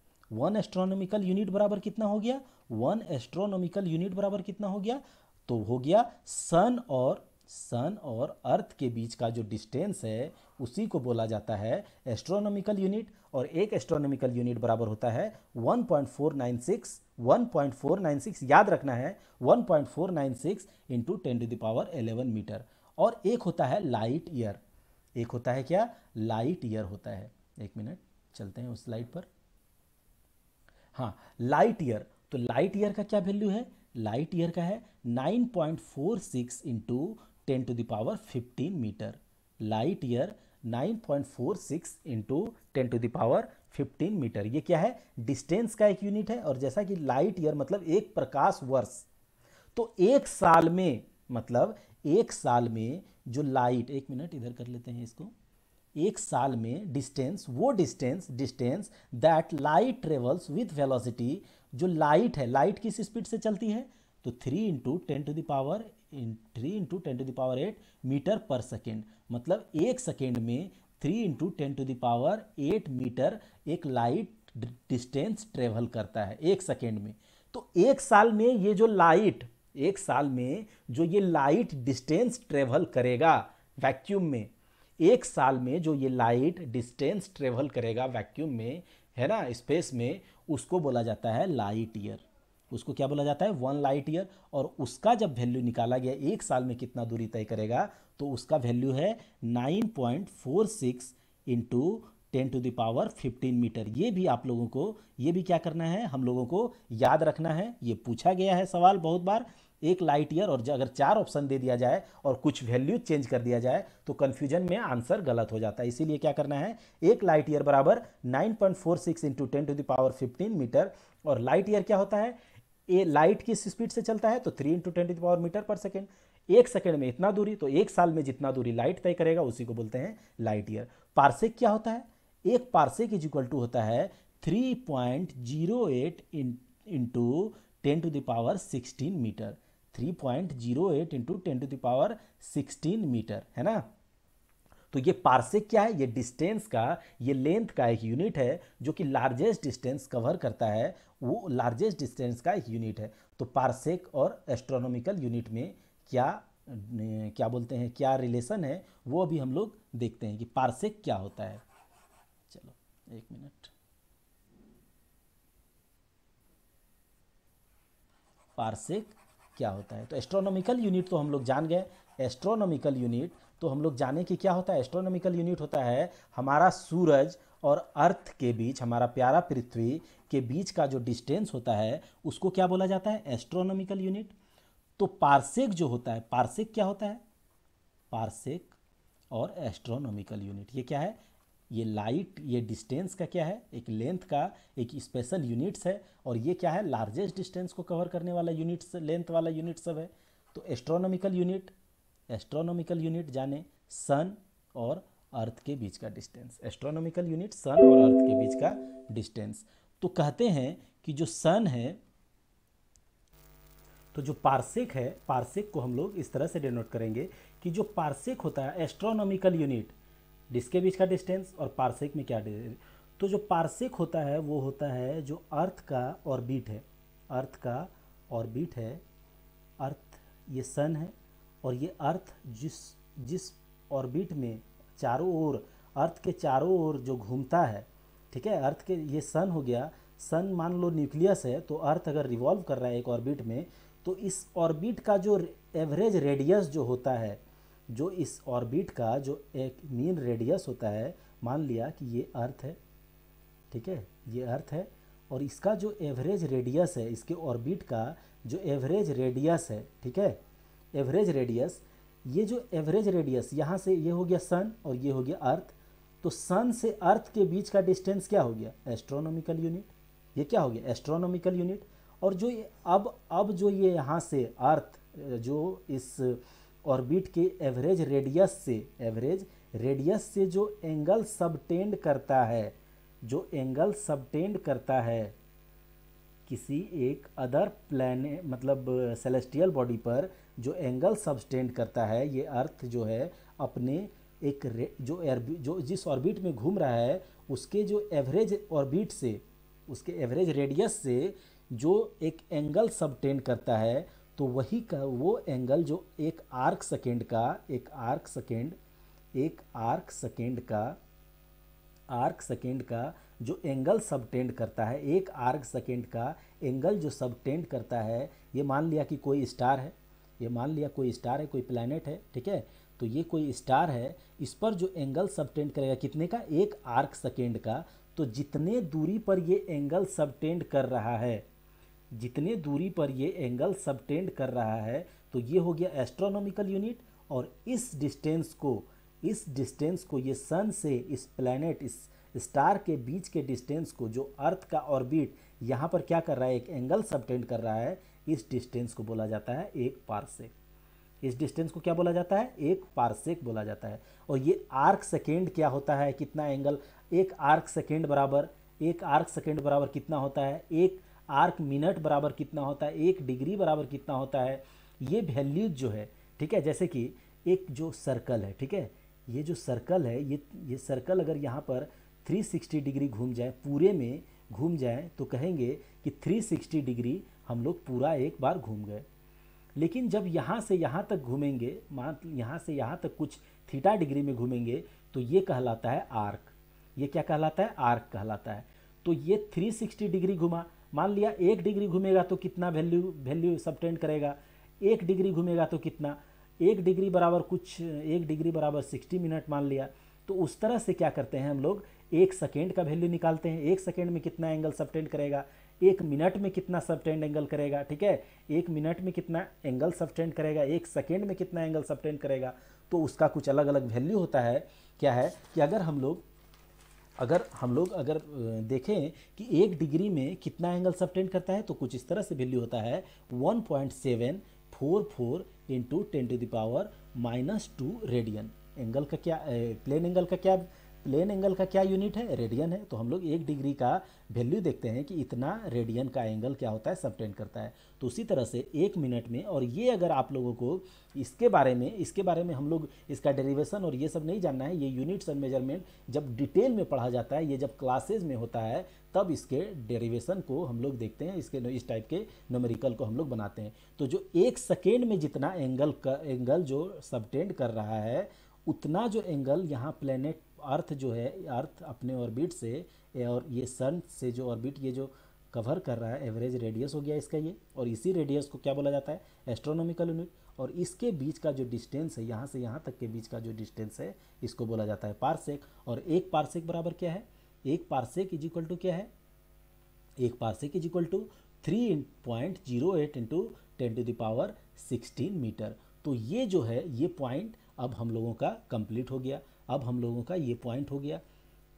one astronomical unit बराबर कितना हो गया वन एस्ट्रोनॉमिकल यूनिट बराबर कितना हो गया तो हो गया सन और सन और अर्थ के बीच का जो डिस्टेंस है उसी को बोला जाता है एस्ट्रोनॉमिकल यूनिट और एक एस्ट्रोनॉमिकल यूनिट बराबर होता है 1.496 1.496 याद रखना है 1.496 point four nine six into ten to the power eleven metre और एक होता है लाइट ईयर एक होता है क्या लाइट ईयर होता है एक मिनट चलते हैं उस लाइट पर हाँ लाइट ईयर तो लाइट ईयर का क्या वैल्यू है लाइट ईयर का है 9.46 point four six into ten to the power fifteen meter light year 9.46 into ten to the power 15 meter ये क्या है डिस्टेंस का एक यूनिट है और जैसा कि लाइट ईयर मतलब एक प्रकाश वर्ष तो एक साल में मतलब एक साल में जो लाइट एक मिनट इधर कर लेते हैं इसको एक साल में डिस्टेंस वो distance distance that light travels with velocity जो लाइट है लाइट किस स्पीड से चलती है तो three into ten to the power three into ten to the power eight meter पर सेकेंड मतलब एक सेकेंड में three into ten to the power eight meter एक लाइट डिस्टेंस ट्रेवल करता है एक सेकेंड में तो एक साल में ये जो लाइट एक साल में जो ये लाइट डिस्टेंस ट्रेवल करेगा वैक्यूम में एक साल में जो ये लाइट डिस्टेंस ट्रेवल करेगा वैक्यूम में है ना स्पेस में उसको बोला जाता है लाइट ईयर उसको क्या बोला जाता है वन लाइट ईयर और उसका जब वैल्यू निकाला गया एक साल में कितना दूरी तय करेगा तो उसका वैल्यू है nine point four six into ten to the power fifteen meter ये भी आप लोगों को ये भी क्या करना है हम लोगों को याद रखना है ये पूछा गया है सवाल बहुत बार एक लाइट ईयर और अगर चार ऑप्शन दे दिया जाए और कुछ वैल्यू चेंज कर दिया जाए तो कन्फ्यूजन में आंसर गलत हो जाता है इसीलिए क्या करना है एक लाइट ईयर बराबर 9.46 point four six into ten to the power fifteen meter और लाइट ईयर क्या होता है ए लाइट किस स्पीड से चलता है तो three into ten power meter पर सेकेंड एक सेकेंड में इतना दूरी तो एक साल में जितना दूरी लाइट तय करेगा उसी को बोलते हैं लाइट ईयर पार्सेक क्या होता है एक पार्सेक इज इक्वल टू होता है three point zero eight into ten to the power sixteen meter three point zero eight into ten to the power sixteen meter है ना तो ये पार्सिक क्या है ये डिस्टेंस का ये लेंथ का एक यूनिट है जो कि लार्जेस्ट डिस्टेंस कवर करता है वो लार्जेस्ट डिस्टेंस का एक यूनिट है तो पार्सेक और एस्ट्रोनॉमिकल यूनिट में क्या क्या बोलते हैं क्या रिलेशन है वो अभी हम लोग देखते हैं कि पार्सेक क्या होता है चलो एक मिनट पार्सेक क्या होता है तो एस्ट्रोनॉमिकल यूनिट तो हम लोग जान गए एस्ट्रोनॉमिकल यूनिट तो हम लोग जाने कि क्या होता है एस्ट्रोनॉमिकल यूनिट होता है हमारा सूरज और अर्थ के बीच हमारा प्यारा पृथ्वी के बीच का जो डिस्टेंस होता है उसको क्या बोला जाता है एस्ट्रोनॉमिकल यूनिट तो पार्सेक जो होता है पार्सेक क्या होता है पार्सेक और एस्ट्रोनॉमिकल यूनिट ये क्या है ये लाइट ये डिस्टेंस का क्या है एक लेंथ का एक स्पेशल यूनिट्स है और ये क्या है लार्जेस्ट डिस्टेंस को कवर करने वाला यूनिट्स लेंथ वाला यूनिट सब है तो एस्ट्रोनॉमिकल यूनिट एस्ट्रोनॉमिकल यूनिट जाने सन और अर्थ के बीच का डिस्टेंस एस्ट्रोनॉमिकल यूनिट सन और अर्थ के बीच का डिस्टेंस तो कहते हैं कि जो सन है तो जो पार्सेक है पार्सेक को हम लोग इस तरह से डिनोट करेंगे कि जो पार्सेक होता है एस्ट्रोनॉमिकल यूनिट के बीच का डिस्टेंस और पार्सेक में क्या तो जो पार्सेक होता है वो होता है जो अर्थ का ऑर्बिट है अर्थ का ऑर्बिट है अर्थ ये सन है और ये अर्थ जिस जिस ऑर्बिट में चारों ओर अर्थ के चारों ओर जो घूमता है ठीक है अर्थ के ये सन हो गया सन मान लो न्यूक्लियस है तो अर्थ अगर रिवॉल्व कर रहा है एक ऑर्बिट में तो इस ऑर्बिट का जो एवरेज रेडियस जो होता है जो इस ऑर्बिट का जो एक मीन रेडियस होता है मान लिया कि ये अर्थ है ठीक है ये अर्थ है और इसका जो एवरेज रेडियस है इसके ऑर्बिट का जो एवरेज रेडियस है ठीक है एवरेज रेडियस ये जो एवरेज रेडियस यहाँ से ये हो गया सन और ये हो गया अर्थ तो सन से अर्थ के बीच का डिस्टेंस क्या हो गया एस्ट्रोनॉमिकल यूनिट ये क्या हो गया एस्ट्रोनॉमिकल यूनिट और जो अब अब जो ये यहाँ से अर्थ जो इस ऑर्बिट के एवरेज रेडियस से एवरेज रेडियस से जो एंगल सबटेंड करता है जो एंगल सबटेंड करता है किसी एक अदर प्लान मतलब सेलेस्टियल बॉडी पर जो एंगल सब्सटेंड करता है ये अर्थ जो है अपने एक जो एरबी जो जिस ऑर्बिट में घूम रहा है उसके जो एवरेज ऑर्बिट से उसके एवरेज रेडियस से जो एक एंगल सबटेंड करता है तो वही का वो एंगल जो एक आर्क सेकेंड का एक arc second arc arc second का आर्क सेकेंड का जो एंगल सबटेंड करता है एक आर्क सेकेंड का एंगल जो सबटेंड करता है ये मान लिया कि कोई स्टार है ये मान लिया कोई स्टार है कोई प्लानट है ठीक है तो ये कोई स्टार है इस पर जो एंगल सबटेंड करेगा कितने का एक आर्क सेकेंड का तो जितने दूरी पर ये एंगल सबटेंड कर रहा है जितने दूरी पर ये एंगल सबटेंड कर रहा है तो ये हो गया एस्ट्रोनॉमिकल यूनिट और इस डिस्टेंस को इस डिस्टेंस को ये सन से इस प्लानट इस स्टार के बीच के डिस्टेंस को जो अर्थ का ऑर्बिट यहाँ पर क्या कर रहा है एक एंगल सबटेंड कर रहा है इस डिस्टेंस को बोला जाता है एक पारसेक इस डिस्टेंस को क्या बोला जाता है एक पारसेक बोला जाता है और ये आर्क सेकेंड क्या होता है कितना एंगल एक आर्क सेकेंड बराबर एक आर्क सेकेंड बराबर कितना होता है एक आर्क मिनट बराबर कितना होता है एक डिग्री बराबर कितना होता है ये वैल्यूज जो है ठीक है जैसे कि एक जो सर्कल है ठीक है ये जो सर्कल है ये ये सर्कल अगर यहाँ पर 360 डिग्री घूम जाए पूरे में घूम जाए तो कहेंगे कि 360 डिग्री हम लोग पूरा एक बार घूम गए लेकिन जब यहाँ से यहाँ तक घूमेंगे मान यहाँ से यहाँ तक कुछ थीटा डिग्री में घूमेंगे तो ये कहलाता है आर्क ये क्या कहलाता है आर्क कहलाता है तो ये 360 डिग्री घुमा मान लिया एक डिग्री घूमेगा तो कितना वैल्यू वैल्यू सबटेंड करेगा एक डिग्री घूमेगा तो कितना एक डिग्री बराबर कुछ एक डिग्री बराबर 60 मिनट मान लिया तो उस तरह से क्या करते हैं हम लोग एक सेकेंड का वैल्यू निकालते हैं एक सेकेंड में कितना एंगल सबटेंड करेगा एक मिनट में कितना सबटेंड एंगल करेगा ठीक है एक मिनट में कितना एंगल सबटेंड करेगा एक सेकेंड में कितना एंगल सबटेंड करेगा तो उसका कुछ अलग अलग वैल्यू होता है क्या है कि अगर हम लोग अगर हम लोग अगर देखें कि एक डिग्री में कितना एंगल सबटेंड करता है तो कुछ इस तरह से वैल्यू होता है one point seven four four into ten to the power minus two radian angle का क्या प्लेन एंगल का क्या प्लेन एंगल का क्या यूनिट है रेडियन है तो हम लोग एक डिग्री का वैल्यू देखते हैं कि इतना रेडियन का एंगल क्या होता है सबटेंड करता है तो उसी तरह से एक मिनट में और ये अगर आप लोगों को इसके बारे में इसके बारे में हम लोग इसका डेरिवेशन और ये सब नहीं जानना है ये यूनिट्स एंड मेजरमेंट जब डिटेल में पढ़ा जाता है ये जब क्लासेज में होता है तब इसके डेरिवेशन को हम लोग देखते हैं इसके इस टाइप के नोमेरिकल को हम लोग बनाते हैं तो जो एक सेकेंड में जितना एंगल का एंगल जो सबटेंड कर रहा है उतना जो एंगल यहाँ प्लेनेट अर्थ जो है अर्थ अपने ऑर्बिट से और ये सन से जो ऑर्बिट ये जो कवर कर रहा है एवरेज रेडियस हो गया इसका ये और इसी रेडियस को क्या बोला जाता है एस्ट्रोनॉमिकल यूनिट और इसके बीच का जो डिस्टेंस है यहाँ से यहाँ तक के बीच का जो डिस्टेंस है इसको बोला जाता है पारसेक और एक पारसेक बराबर क्या है एक पारसेक इज इक्वल टू क्या है एक parsec is equal to three point zero eight into ten to the power sixteen meter तो ये जो है ये पॉइंट अब हम लोगों का कंप्लीट हो गया अब हम लोगों का ये पॉइंट हो गया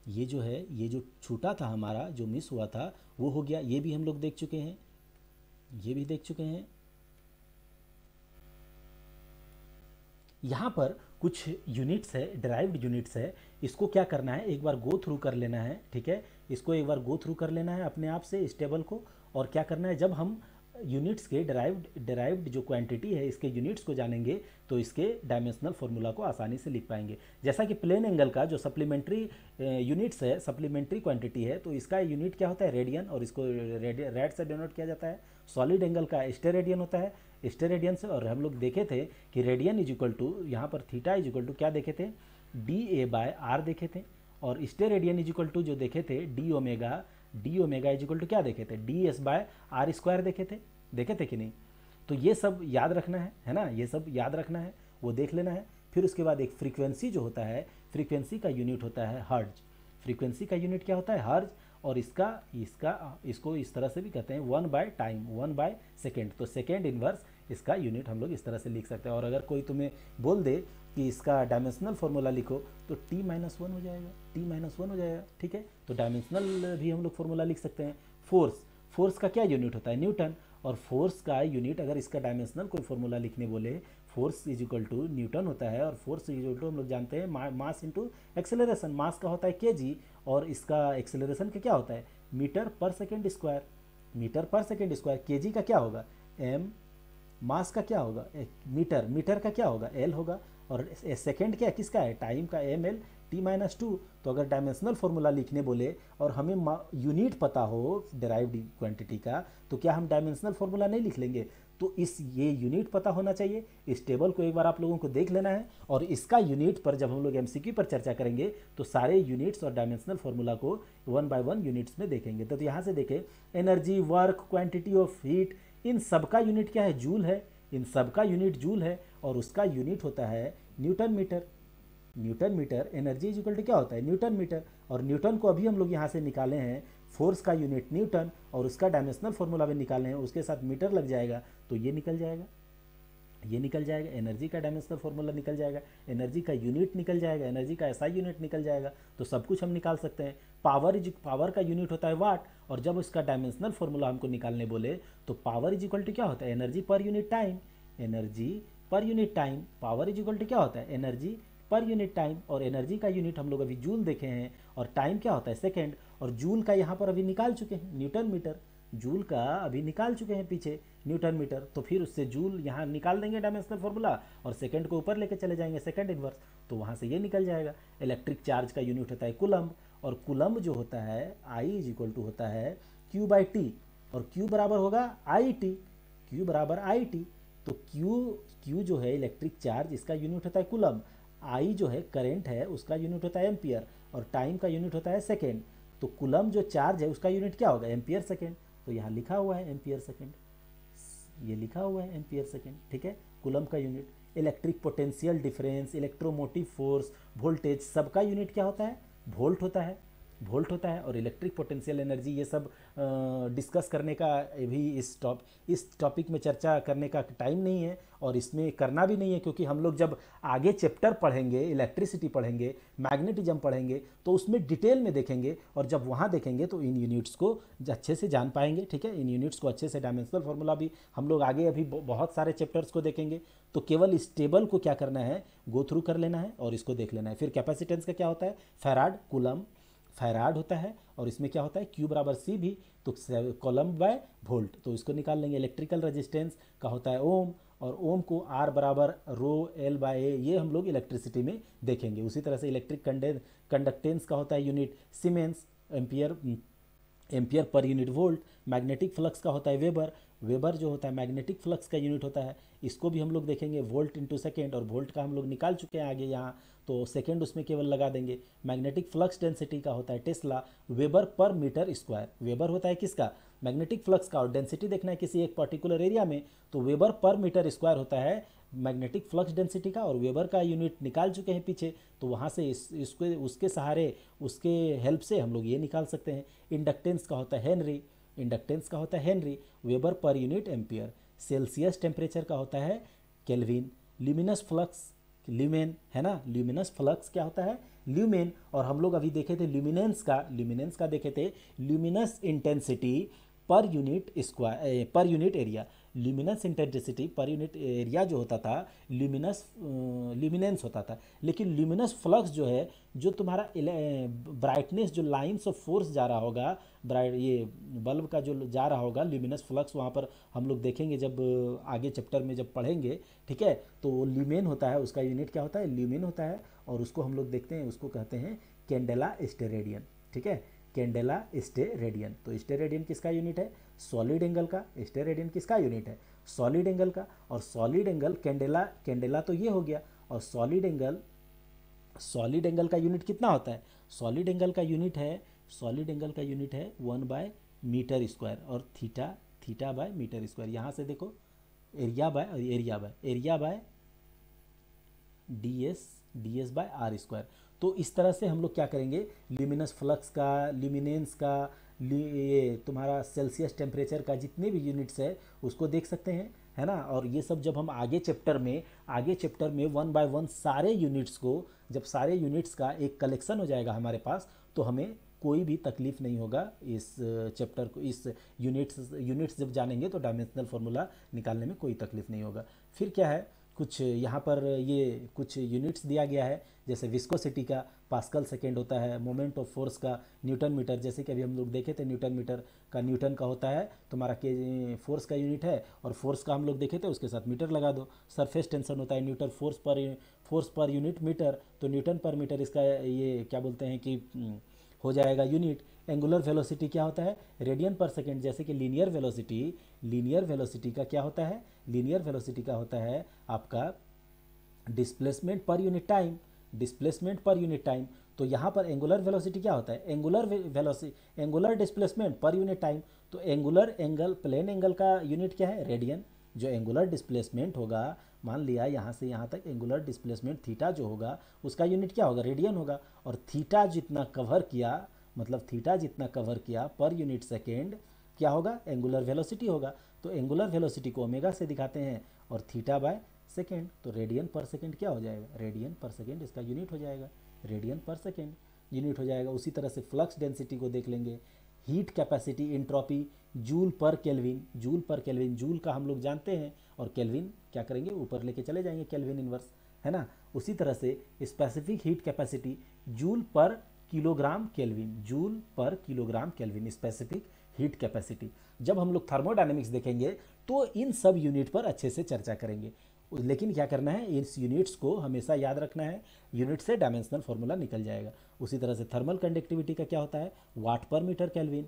ये जो है ये जो छूटा था हमारा जो मिस हुआ था वो हो गया ये भी हम लोग देख चुके हैं ये भी देख चुके हैं यहाँ पर कुछ यूनिट्स है ड्राइव्ड यूनिट्स है इसको क्या करना है एक बार गो थ्रू कर लेना है ठीक है इसको एक बार गो थ्रू कर लेना है अपने आप से इस टेबल को और क्या करना है जब हम यूनिट्स के डराइव्ड डराइव्ड जो क्वांटिटी है इसके यूनिट्स को जानेंगे तो इसके डायमेंशनल फॉर्मूला को आसानी से लिख पाएंगे जैसा कि प्लेन एंगल का जो सप्लीमेंट्री यूनिट्स eh, है सप्लीमेंट्री क्वांटिटी है तो इसका यूनिट क्या होता है रेडियन और इसको रेड से डोनोट किया जाता है सॉलिड एंगल का स्टेरेडियन होता है स्टेरेडियन से और हम लोग देखे थे कि रेडियन इज इक्वल टू यहाँ पर थीटा इज इक्वल टू क्या देखे थे डी ए बाय आर देखे थे और रेडियन इज इक्वल टू जो देखे थे D omega D omega is equal to क्या देखे थे D S by R square देखे थे देखे थे कि नहीं तो ये सब याद रखना है है ना ये सब याद रखना है वो देख लेना है फिर उसके बाद एक फ्रीक्वेंसी जो होता है फ्रीक्वेंसी का यूनिट होता है हर्ज फ्रीक्वेंसी का यूनिट क्या होता है हर्ज और इसका इसका इसको इस तरह से भी कहते हैं one by time one by second तो सेकेंड इनवर्स इसका यूनिट हम लोग इस तरह से लिख सकते हैं और अगर कोई तुम्हें बोल दे कि इसका डायमेंशनल फॉर्मूला लिखो तो टी माइनस वन हो जाएगा टी माइनस वन हो जाएगा ठीक है तो डायमेंशनल भी हम लोग फॉर्मूला लिख सकते हैं फोर्स फोर्स का क्या यूनिट होता है न्यूटन और फोर्स का यूनिट अगर इसका डायमेंशनल कोई फॉर्मूला लिखने बोले force is equal to newton होता है और फोर्स इज इक्वल टू हम लोग जानते हैं मा, मास इंटू एक्सेलरेशन मास का होता है के जी और इसका एक्सेलरेशन का क्या होता है मीटर पर सेकेंड स्क्वायर मीटर पर सेकेंड स्क्वायर के जी का क्या होगा एम मास का क्या होगा मीटर मीटर का क्या होगा एल होगा और सेकेंड क्या किसका है टाइम का M L T minus two तो अगर डायमेंशनल फॉर्मूला लिखने बोले और हमें यूनिट पता हो डेराइव्ड क्वांटिटी का तो क्या हम डायमेंशनल फॉर्मूला नहीं लिख लेंगे तो इस ये यूनिट पता होना चाहिए इस टेबल को एक बार आप लोगों को देख लेना है और इसका यूनिट पर जब हम लोग एम पर चर्चा करेंगे तो सारे यूनिट्स और डायमेंशनल फॉर्मूला को वन बाय वन यूनिट्स में देखेंगे तो, तो यहाँ से देखें energy work quantity of heat इन सब का यूनिट क्या है जूल है इन सब का यूनिट जूल है और उसका यूनिट होता है newton meter newton meter energy is equal to क्या होता है न्यूटन मीटर और न्यूटन को अभी हम लोग यहाँ से निकाले हैं फोर्स का यूनिट न्यूटन और उसका डायमेंशनल फॉर्मूला भी निकाले हैं उसके साथ मीटर लग जाएगा तो ये निकल जाएगा ये निकल जाएगा एनर्जी का डायमेंशनल फॉर्मूला निकल जाएगा एनर्जी का यूनिट निकल जाएगा एनर्जी का ऐसा यूनिट निकल जाएगा तो सब कुछ हम निकाल सकते हैं पावर इज पावर का यूनिट होता है वाट और जब उसका डायमेंशनल फॉर्मूला हमको निकालने बोले तो पावर इज इक्वल टू क्या होता है एनर्जी पर यूनिट टाइम एनर्जी पर unit time power is equal to क्या होता है एनर्जी पर यूनिट टाइम और एनर्जी का यूनिट हम लोग अभी जूल देखे हैं और टाइम क्या होता है सेकेंड और जूल का यहाँ पर अभी निकाल चुके हैं न्यूटन मीटर जूल का अभी निकाल चुके हैं पीछे न्यूटन मीटर तो फिर उससे जूल यहाँ निकाल देंगे डायमेंशनल फॉर्मूला और सेकंड को ऊपर लेके चले जाएंगे सेकंड इन्वर्स तो वहाँ से ये निकल जाएगा इलेक्ट्रिक चार्ज का यूनिट होता है कुलम्ब और कुलम्ब जो होता है आई इज इक्वल टू होता है क्यू बाई टी और क्यू बराबर होगा आई टी क्यू बराबर आई टी तो क्यू क्यू जो है इलेक्ट्रिक चार्ज इसका यूनिट होता है कुलम आई जो है करेंट है उसका यूनिट होता है एम्पियर और टाइम का यूनिट होता है सेकेंड तो कुलम जो चार्ज है उसका यूनिट क्या होगा एम्पियर सेकेंड तो यहाँ लिखा हुआ है एम्पियर सेकेंड ये लिखा हुआ है एम्पियर सेकेंड ठीक है कुलम का unit electric potential difference electromotive force voltage सबका यूनिट क्या होता है वोल्ट होता है वोल्ट होता है और इलेक्ट्रिक पोटेंशियल एनर्जी ये सब डिस्कस करने का भी इस टॉप इस टॉपिक में चर्चा करने का टाइम नहीं है और इसमें करना भी नहीं है क्योंकि हम लोग जब आगे चैप्टर पढ़ेंगे इलेक्ट्रिसिटी पढ़ेंगे मैग्नेटिज्म पढ़ेंगे तो उसमें डिटेल में देखेंगे और जब वहाँ देखेंगे तो इन यूनिट्स को अच्छे से जान पाएंगे ठीक है इन यूनिट्स को अच्छे से डायमेंशनल फार्मूला भी हम लोग आगे अभी बहुत सारे चैप्टर्स को देखेंगे तो केवल इस टेबल को क्या करना है गो थ्रू कर लेना है और इसको देख लेना है फिर कैपेसिटेंस का क्या होता है फेराड कुलम फैराड होता है और इसमें क्या होता है क्यू बराबर सी भी तो कॉलम बाय वोल्ट तो इसको निकाल लेंगे इलेक्ट्रिकल रेजिस्टेंस का होता है ओम और ओम को आर बराबर रो एल बाय ए ये हम लोग इलेक्ट्रिसिटी में देखेंगे उसी तरह से इलेक्ट्रिक कंडक्टेंस का होता है यूनिट सीमेंस एम्पियर एम्पियर पर यूनिट वोल्ट मैग्नेटिक फ्लक्स का होता है वेबर वेबर जो होता है मैग्नेटिक फ्लक्स का यूनिट होता है इसको भी हम लोग देखेंगे वोल्ट इंटू सेकेंड और वोल्ट का हम लोग निकाल चुके हैं आगे यहाँ तो सेकेंड उसमें केवल लगा देंगे मैग्नेटिक फ्लक्स डेंसिटी का होता है टेस्ला वेबर पर मीटर स्क्वायर वेबर होता है किसका मैग्नेटिक फ्लक्स का और डेंसिटी देखना है किसी एक पर्टिकुलर एरिया में तो वेबर पर मीटर स्क्वायर होता है मैग्नेटिक फ्लक्स डेंसिटी का और वेबर का यूनिट निकाल चुके हैं पीछे तो वहाँ से इस इसके उसके सहारे उसके हेल्प से हम लोग ये निकाल सकते हैं इंडक्टेंस का होता है हेनरी इंडक्टेंस का होता है henry weber per unit ampere Celsius temperature का होता है केल्विन ल्यूमिनस फ्लक्स ल्यूमेन है ना ल्यूमिनस फ्लक्स क्या होता है ल्यूमेन और हम लोग अभी देखे थे ल्यूमिनेंस का ल्यूमिनेंस का देखे थे ल्यूमिनस इंटेंसिटी पर unit square per unit area luminous intensity पर यूनिट एरिया जो होता था ल्यूमिनस ल्यूमिनेंस होता था लेकिन ल्यूमिनस फ्लक्स जो है जो तुम्हारा ब्राइटनेस जो लाइन्स ऑफ फोर्स जा रहा होगा ब्राइट ये बल्ब का जो जा रहा होगा ल्यूमिनस फ्लक्स वहाँ पर हम लोग देखेंगे जब आगे चैप्टर में जब पढ़ेंगे ठीक है तो ल्यूमेन होता है उसका यूनिट क्या होता है ल्यूमेन होता है और उसको हम लोग देखते हैं उसको कहते हैं कैंडेला स्टेरेडियन ठीक है कैंडेला स्टे रेडियन तो स्टेरेडियन रेडियन किसका यूनिट है सॉलिड एंगल का स्टेयर रेडियन किसका यूनिट है सॉलिड एंगल का और सॉलिड एंगल कैंडेला कैंडेला तो ये हो गया और सॉलिड एंगल सॉलिड एंगल का यूनिट कितना होता है सॉलिड एंगल का यूनिट है सॉलिड एंगल का यूनिट है वन बाय मीटर स्क्वायर और theta theta by metre square यहाँ से देखो एरिया बाय और area by area by D S D S by R square तो इस तरह से हम लोग क्या करेंगे ल्यूमिनस फ्लक्स का ल्यूमिनेंस का ये तुम्हारा सेल्सियस टेम्परेचर का जितने भी यूनिट्स है उसको देख सकते हैं है ना और ये सब जब हम आगे चैप्टर में आगे चैप्टर में वन बाय वन सारे यूनिट्स को जब सारे यूनिट्स का एक कलेक्शन हो जाएगा हमारे पास तो हमें कोई भी तकलीफ नहीं होगा इस चैप्टर को इस यूनिट्स यूनिट्स जब जानेंगे तो डायमेंशनल फार्मूला निकालने में कोई तकलीफ नहीं होगा फिर क्या है कुछ यहाँ पर ये कुछ यूनिट्स दिया गया है जैसे विस्कोसिटी का पास्कल सेकेंड होता है मोमेंट ऑफ फोर्स का न्यूटन मीटर जैसे कि अभी हम लोग देखे थे न्यूटन मीटर का न्यूटन का होता है तुम्हारा के फोर्स का यूनिट है और फोर्स का हम लोग देखे थे उसके साथ मीटर लगा दो सरफेस टेंशन होता है न्यूटन फोर्स पर फोर्स पर यूनिट मीटर तो न्यूटन पर मीटर इसका ये क्या बोलते हैं कि हम्म, हो जाएगा यूनिट एंगुलर वेलोसिटी क्या होता है रेडियन पर सेकेंड जैसे कि लीनियर वेलोसिटी लीनियर वेलोसिटी का क्या होता है लीनियर वेलोसिटी का होता है आपका displacement per unit time displacement per unit time तो यहाँ पर एंगुलर वेलोसिटी क्या होता है angular velocity angular displacement per unit time तो एंगुलर एंगल प्लेन एंगल का यूनिट क्या है रेडियन जो एंगुलर डिस्प्लेसमेंट होगा मान लिया यहाँ से यहाँ तक एंगुलर डिस्प्लेसमेंट थीटा जो होगा उसका यूनिट क्या होगा रेडियन होगा और थीटा जितना कवर किया मतलब थीटा जितना कवर किया पर यूनिट सेकेंड क्या होगा एंगुलर वेलोसिटी होगा तो एंगुलर वेलोसिटी को ओमेगा से दिखाते हैं और थीटा बाय सेकेंड तो रेडियन पर सेकेंड क्या हो जाएगा रेडियन पर सेकेंड इसका यूनिट हो जाएगा रेडियन पर सेकेंड यूनिट हो जाएगा उसी तरह से फ्लक्स डेंसिटी को देख लेंगे heat capacity entropy joule per kelvin joule per kelvin joule का हम लोग जानते हैं और केल्विन क्या करेंगे ऊपर लेके चले जाएंगे केल्विन इन्वर्स है ना उसी तरह से specific heat capacity joule per kilogram kelvin joule per kilogram kelvin specific heat capacity जब हम लोग थर्मोडाइनमिक्स देखेंगे तो इन सब यूनिट पर अच्छे से चर्चा करेंगे लेकिन क्या करना है इस यूनिट्स को हमेशा याद रखना है यूनिट से डायमेंशनल फॉर्मूला निकल जाएगा उसी तरह से थर्मल कंडक्टिविटी का क्या होता है वाट पर मीटर कैलविन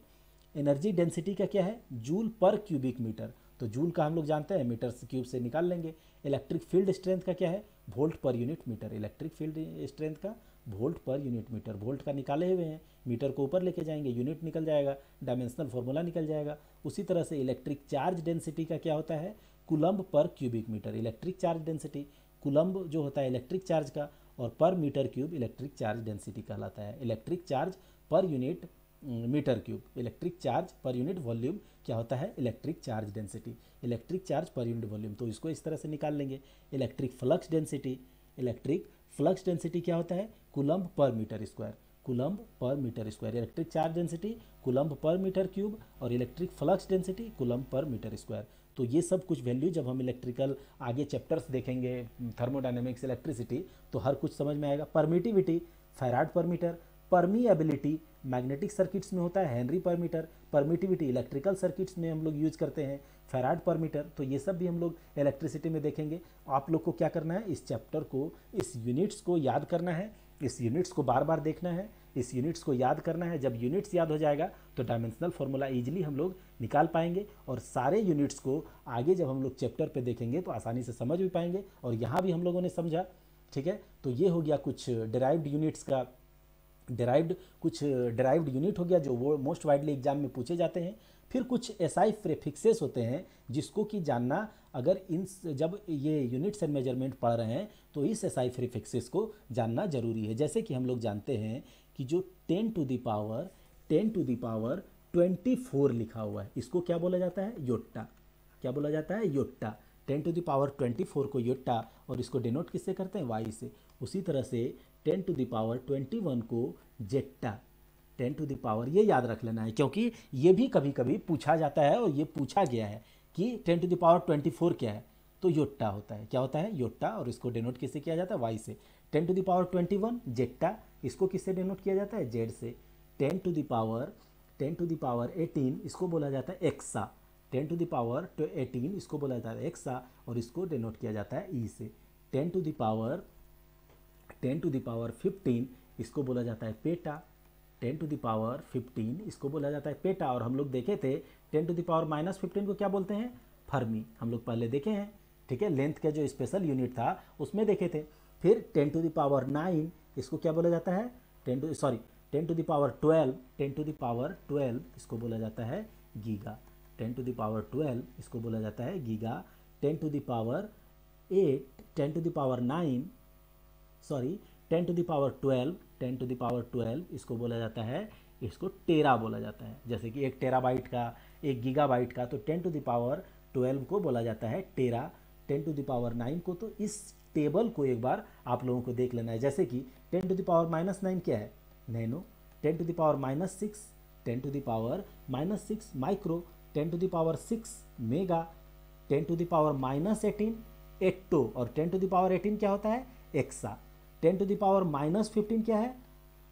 एनर्जी डेंसिटी का क्या है जूल पर क्यूबिक मीटर तो जूल का हम लोग जानते हैं मीटर क्यूब से निकाल लेंगे इलेक्ट्रिक फील्ड स्ट्रेंथ का क्या है volt per unit metre electric field strength का volt per unit metre volt का निकाले हुए हैं मीटर को ऊपर लेके जाएंगे यूनिट निकल जाएगा डायमेंशनल फॉर्मूला निकल जाएगा उसी तरह से इलेक्ट्रिक चार्ज डेंसिटी का क्या होता है coulomb per cubic metre electric charge density coulomb जो होता है इलेक्ट्रिक चार्ज का और per metre cube electric charge density कहलाता है electric charge per unit metre cube electric charge per unit volume क्या होता है electric charge density electric charge per unit volume तो इसको इस तरह से निकाल लेंगे electric flux density electric flux density क्या होता है coulomb per metre square coulomb per metre square electric charge density coulomb per metre cube और electric flux density coulomb per metre square तो ये सब कुछ वैल्यू जब हम इलेक्ट्रिकल आगे चैप्टर्स देखेंगे थर्मोडाइनमिक्स इलेक्ट्रिसिटी तो हर कुछ समझ में आएगा permittivity farad per metre permeability magnetic circuits में होता है हेनरी पर मीटर परमिटिविटी इलेक्ट्रिकल सर्किट्स में हम लोग यूज करते हैं फैराड पर मीटर तो ये सब भी हम लोग इलेक्ट्रिसिटी में देखेंगे आप लोग को क्या करना है इस चैप्टर को इस यूनिट्स को याद करना है इस यूनिट्स को बार बार देखना है इस यूनिट्स को याद करना है जब यूनिट्स याद हो जाएगा तो डायमेंशनल फॉर्मूला ईजिली हम लोग निकाल पाएंगे और सारे यूनिट्स को आगे जब हम लोग चैप्टर पर देखेंगे तो आसानी से समझ भी पाएंगे और यहाँ भी हम लोगों ने समझा ठीक है तो ये हो गया कुछ डिराइव्ड यूनिट्स का डिराइव्ड कुछ डिराइव्ड यूनिट हो गया जो वो मोस्ट वाइडली एग्जाम में पूछे जाते हैं फिर कुछ एसआई प्रेफिक्सेस होते हैं जिसको कि जानना अगर इन जब ये यूनिट्स एंड मेजरमेंट पढ़ रहे हैं तो इस एसआई प्रेफिक्सेस को जानना जरूरी है जैसे कि हम लोग जानते हैं कि जो ten to the power ten to the power twenty four लिखा हुआ है इसको क्या बोला जाता है योट्टा क्या बोला जाता है yotta ten to the power twenty four को योट्टा और इसको डिनोट किससे करते हैं वाई से उसी तरह से ten to the power twenty one को zetta ten to the power ये याद रख लेना है क्योंकि ये भी कभी कभी पूछा जाता है और ये पूछा गया है कि ten to the power twenty four क्या है तो योट्टा होता है क्या होता है योट्टा और इसको डिनोट किससे किया जाता है वाई से ten to the power twenty one zetta इसको किससे डिनोट किया जाता है जेड से ten to the power ten to the power eighteen इसको बोला जाता है exa ten to the power eighteen इसको बोला जाता है एक्सा और इसको डिनोट किया जाता है ई से ten to the power ten to the power fifteen इसको बोला जाता है peta ten to the power fifteen इसको बोला जाता है पेटा और हम लोग देखे थे ten to the power minus fifteen को क्या बोलते हैं फर्मी हम लोग पहले देखे हैं ठीक है लेंथ का जो स्पेशल यूनिट था उसमें देखे थे फिर टेन टू दावर नाइन इसको क्या बोला जाता है ten to sorry ten to power twelve ten to the power twelve इसको बोला जाता है giga ten to the power twelve इसको बोला जाता है giga ten to the power eight ten to the power nine sorry ten to the power twelve ten to the power twelve इसको बोला जाता है इसको टेरा बोला जाता है जैसे कि एक टेरा बाइट का एक गीगा बाइट का तो टेन टू दावर ट्वेल्व को बोला जाता है tera ten to the power nine को तो इस टेबल को एक बार आप लोगों को देख लेना है जैसे कि ten to the power minus nine क्या है nano ten to the power minus six ten to the power minus six micro ten to the power six mega ten to the power minus eighteen atto और टेन टू दावर एटीन क्या होता है exa ten to the power minus fifteen क्या है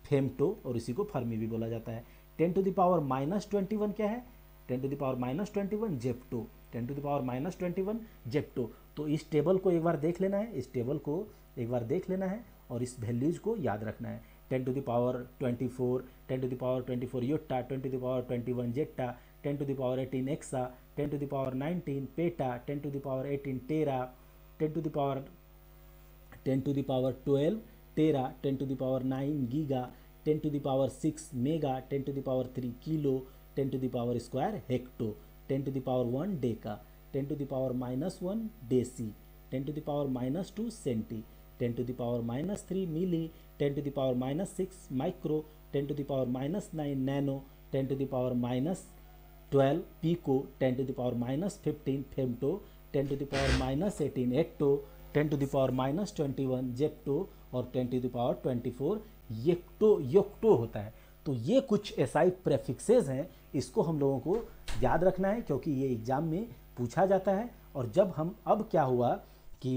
फेमटो और इसी को Fermi भी बोला जाता है ten to the power minus twenty one क्या है ten to the power minus twenty one zepto ten to the power minus twenty one zepto तो इस टेबल को एक बार देख लेना है इस टेबल को एक बार देख लेना है और इस वैल्यूज़ को याद रखना है ten to the power twenty four ten to the power twenty four yotta twenty to the power twenty one zetta ten to the power eighteen exa ten to the power nineteen peta ten to the power eighteen tera ten to the power 10 to the power 12 tera 10 to the power 9 giga 10 to the power 6 mega 10 to the power 3 kilo 10 to the power square hecto 10 to the power 1 deca 10 to the power minus 1 deci 10 to the power minus 2 centi 10 to the power minus 3 milli 10 to the power minus 6 micro 10 to the power minus 9 nano 10 to the power minus 12 pico 10 to the power minus 15 femto 10 to the power minus 18 hecto ten to the power minus twenty one zepto और ten to the power twenty four yocto yocto होता है तो ये कुछ SI प्रेफिक्सेज हैं इसको हम लोगों को याद रखना है क्योंकि ये एग्ज़ाम में पूछा जाता है और जब हम अब क्या हुआ कि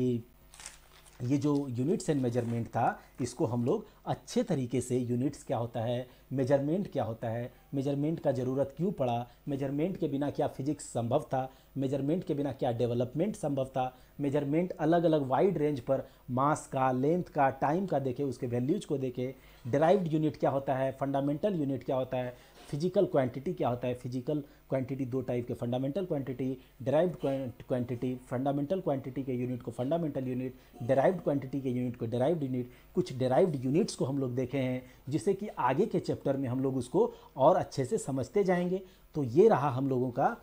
ये जो यूनिट्स एंड मेजरमेंट था इसको हम लोग अच्छे तरीके से यूनिट्स क्या होता है मेजरमेंट क्या होता है मेजरमेंट का ज़रूरत क्यों पड़ा मेजरमेंट के बिना क्या फिजिक्स संभव था मेजरमेंट के बिना क्या डेवलपमेंट संभव था मेजरमेंट अलग अलग वाइड रेंज पर मास का लेंथ का टाइम का देखे उसके वैल्यूज को देखे डिराइव्ड यूनिट क्या होता है फंडामेंटल यूनिट क्या होता है फिजिकल क्वांटिटी क्या होता है फिजिकल क्वांटिटी दो टाइप के fundamental quantity derived quantity fundamental quantity के यूनिट को फंडामेंटल यूनिट डिराइव्ड क्वांटिटी के यूनिट को डिराइव्ड यूनिट कुछ डिराइव्ड यूनिट्स को हम लोग देखे हैं जिससे कि आगे के चैप्टर में हम लोग उसको और अच्छे से समझते जाएंगे तो ये रहा हम लोगों का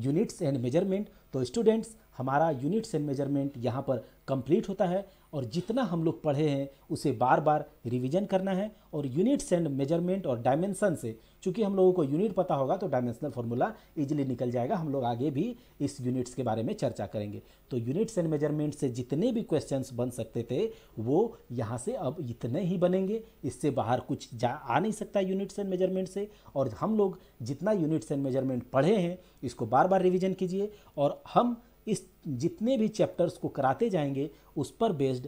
यूनिट्स एंड मेजरमेंट तो स्टूडेंट्स हमारा यूनिट्स एंड मेजरमेंट यहाँ पर कंप्लीट होता है और जितना हम लोग पढ़े हैं उसे बार बार रिवीजन करना है और यूनिट्स एंड मेजरमेंट और डायमेंसन से चूंकि हम लोगों को यूनिट पता होगा तो डायमेंशनल फॉर्मूला इजीली निकल जाएगा हम लोग आगे भी इस यूनिट्स के बारे में चर्चा करेंगे तो यूनिट्स एंड मेजरमेंट से जितने भी क्वेश्चन बन सकते थे वो यहाँ से अब इतने ही बनेंगे इससे बाहर कुछ जा आ नहीं सकता यूनिट्स एंड मेजरमेंट से और हम लोग जितना यूनिट्स एंड मेजरमेंट पढ़े हैं इसको बार बार रिविजन कीजिए और हम इस जितने भी चैप्टर्स को कराते जाएंगे उस पर बेस्ड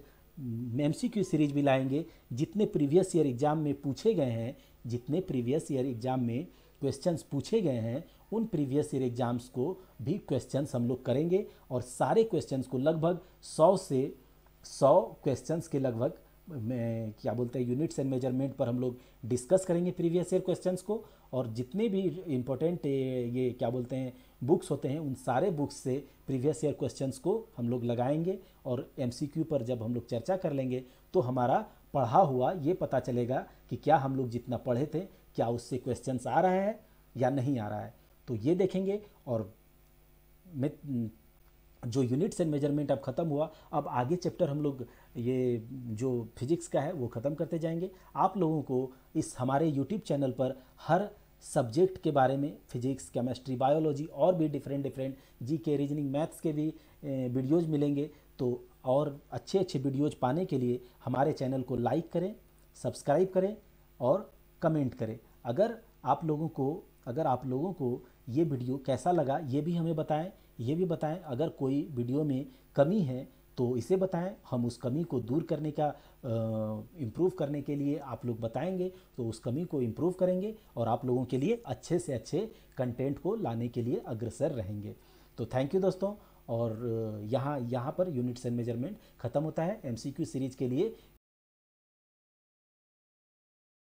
एम सीरीज भी लाएंगे जितने प्रीवियस ईयर एग्ज़ाम में पूछे गए हैं जितने प्रीवियस ईयर एग्ज़ाम में क्वेश्चंस पूछे गए हैं उन प्रीवियस ईयर एग्ज़ाम्स को भी क्वेश्चंस हम लोग करेंगे और सारे क्वेश्चंस को लगभग सौ से सौ क्वेश्चंस के लगभग मैं क्या बोलते हैं यूनिट्स एंड मेजरमेंट पर हम लोग डिस्कस करेंगे प्रीवियस ईयर क्वेश्चंस को और जितने भी इम्पोर्टेंट ये क्या बोलते हैं बुक्स होते हैं उन सारे बुक्स से प्रीवियस ईयर क्वेश्चंस को हम लोग लगाएंगे और एमसीक्यू पर जब हम लोग चर्चा कर लेंगे तो हमारा पढ़ा हुआ ये पता चलेगा कि क्या हम लोग जितना पढ़े थे क्या उससे क्वेश्चंस आ रहा है या नहीं आ रहा है तो ये देखेंगे और जो यूनिट्स एंड मेजरमेंट अब ख़त्म हुआ अब आगे चैप्टर हम लोग ये जो फिजिक्स का है वो ख़त्म करते जाएंगे आप लोगों को इस हमारे यूट्यूब चैनल पर हर सब्जेक्ट के बारे में फिजिक्स केमिस्ट्री बायोलॉजी और भी डिफरेंट डिफरेंट जी के रीजनिंग मैथ्स के भी वीडियोज़ मिलेंगे तो और अच्छे अच्छे वीडियोज पाने के लिए हमारे चैनल को लाइक करें सब्सक्राइब करें और कमेंट करें अगर आप लोगों को अगर आप लोगों को ये वीडियो कैसा लगा ये भी हमें बताएं ये भी बताएं अगर कोई वीडियो में कमी है तो इसे बताएं हम उस कमी को दूर करने का इम्प्रूव करने के लिए आप लोग बताएंगे तो उस कमी को इम्प्रूव करेंगे और आप लोगों के लिए अच्छे से अच्छे कंटेंट को लाने के लिए अग्रसर रहेंगे तो थैंक यू दोस्तों और यहाँ यहाँ पर यूनिट एंड मेजरमेंट खत्म होता है एमसीक्यू सीरीज के लिए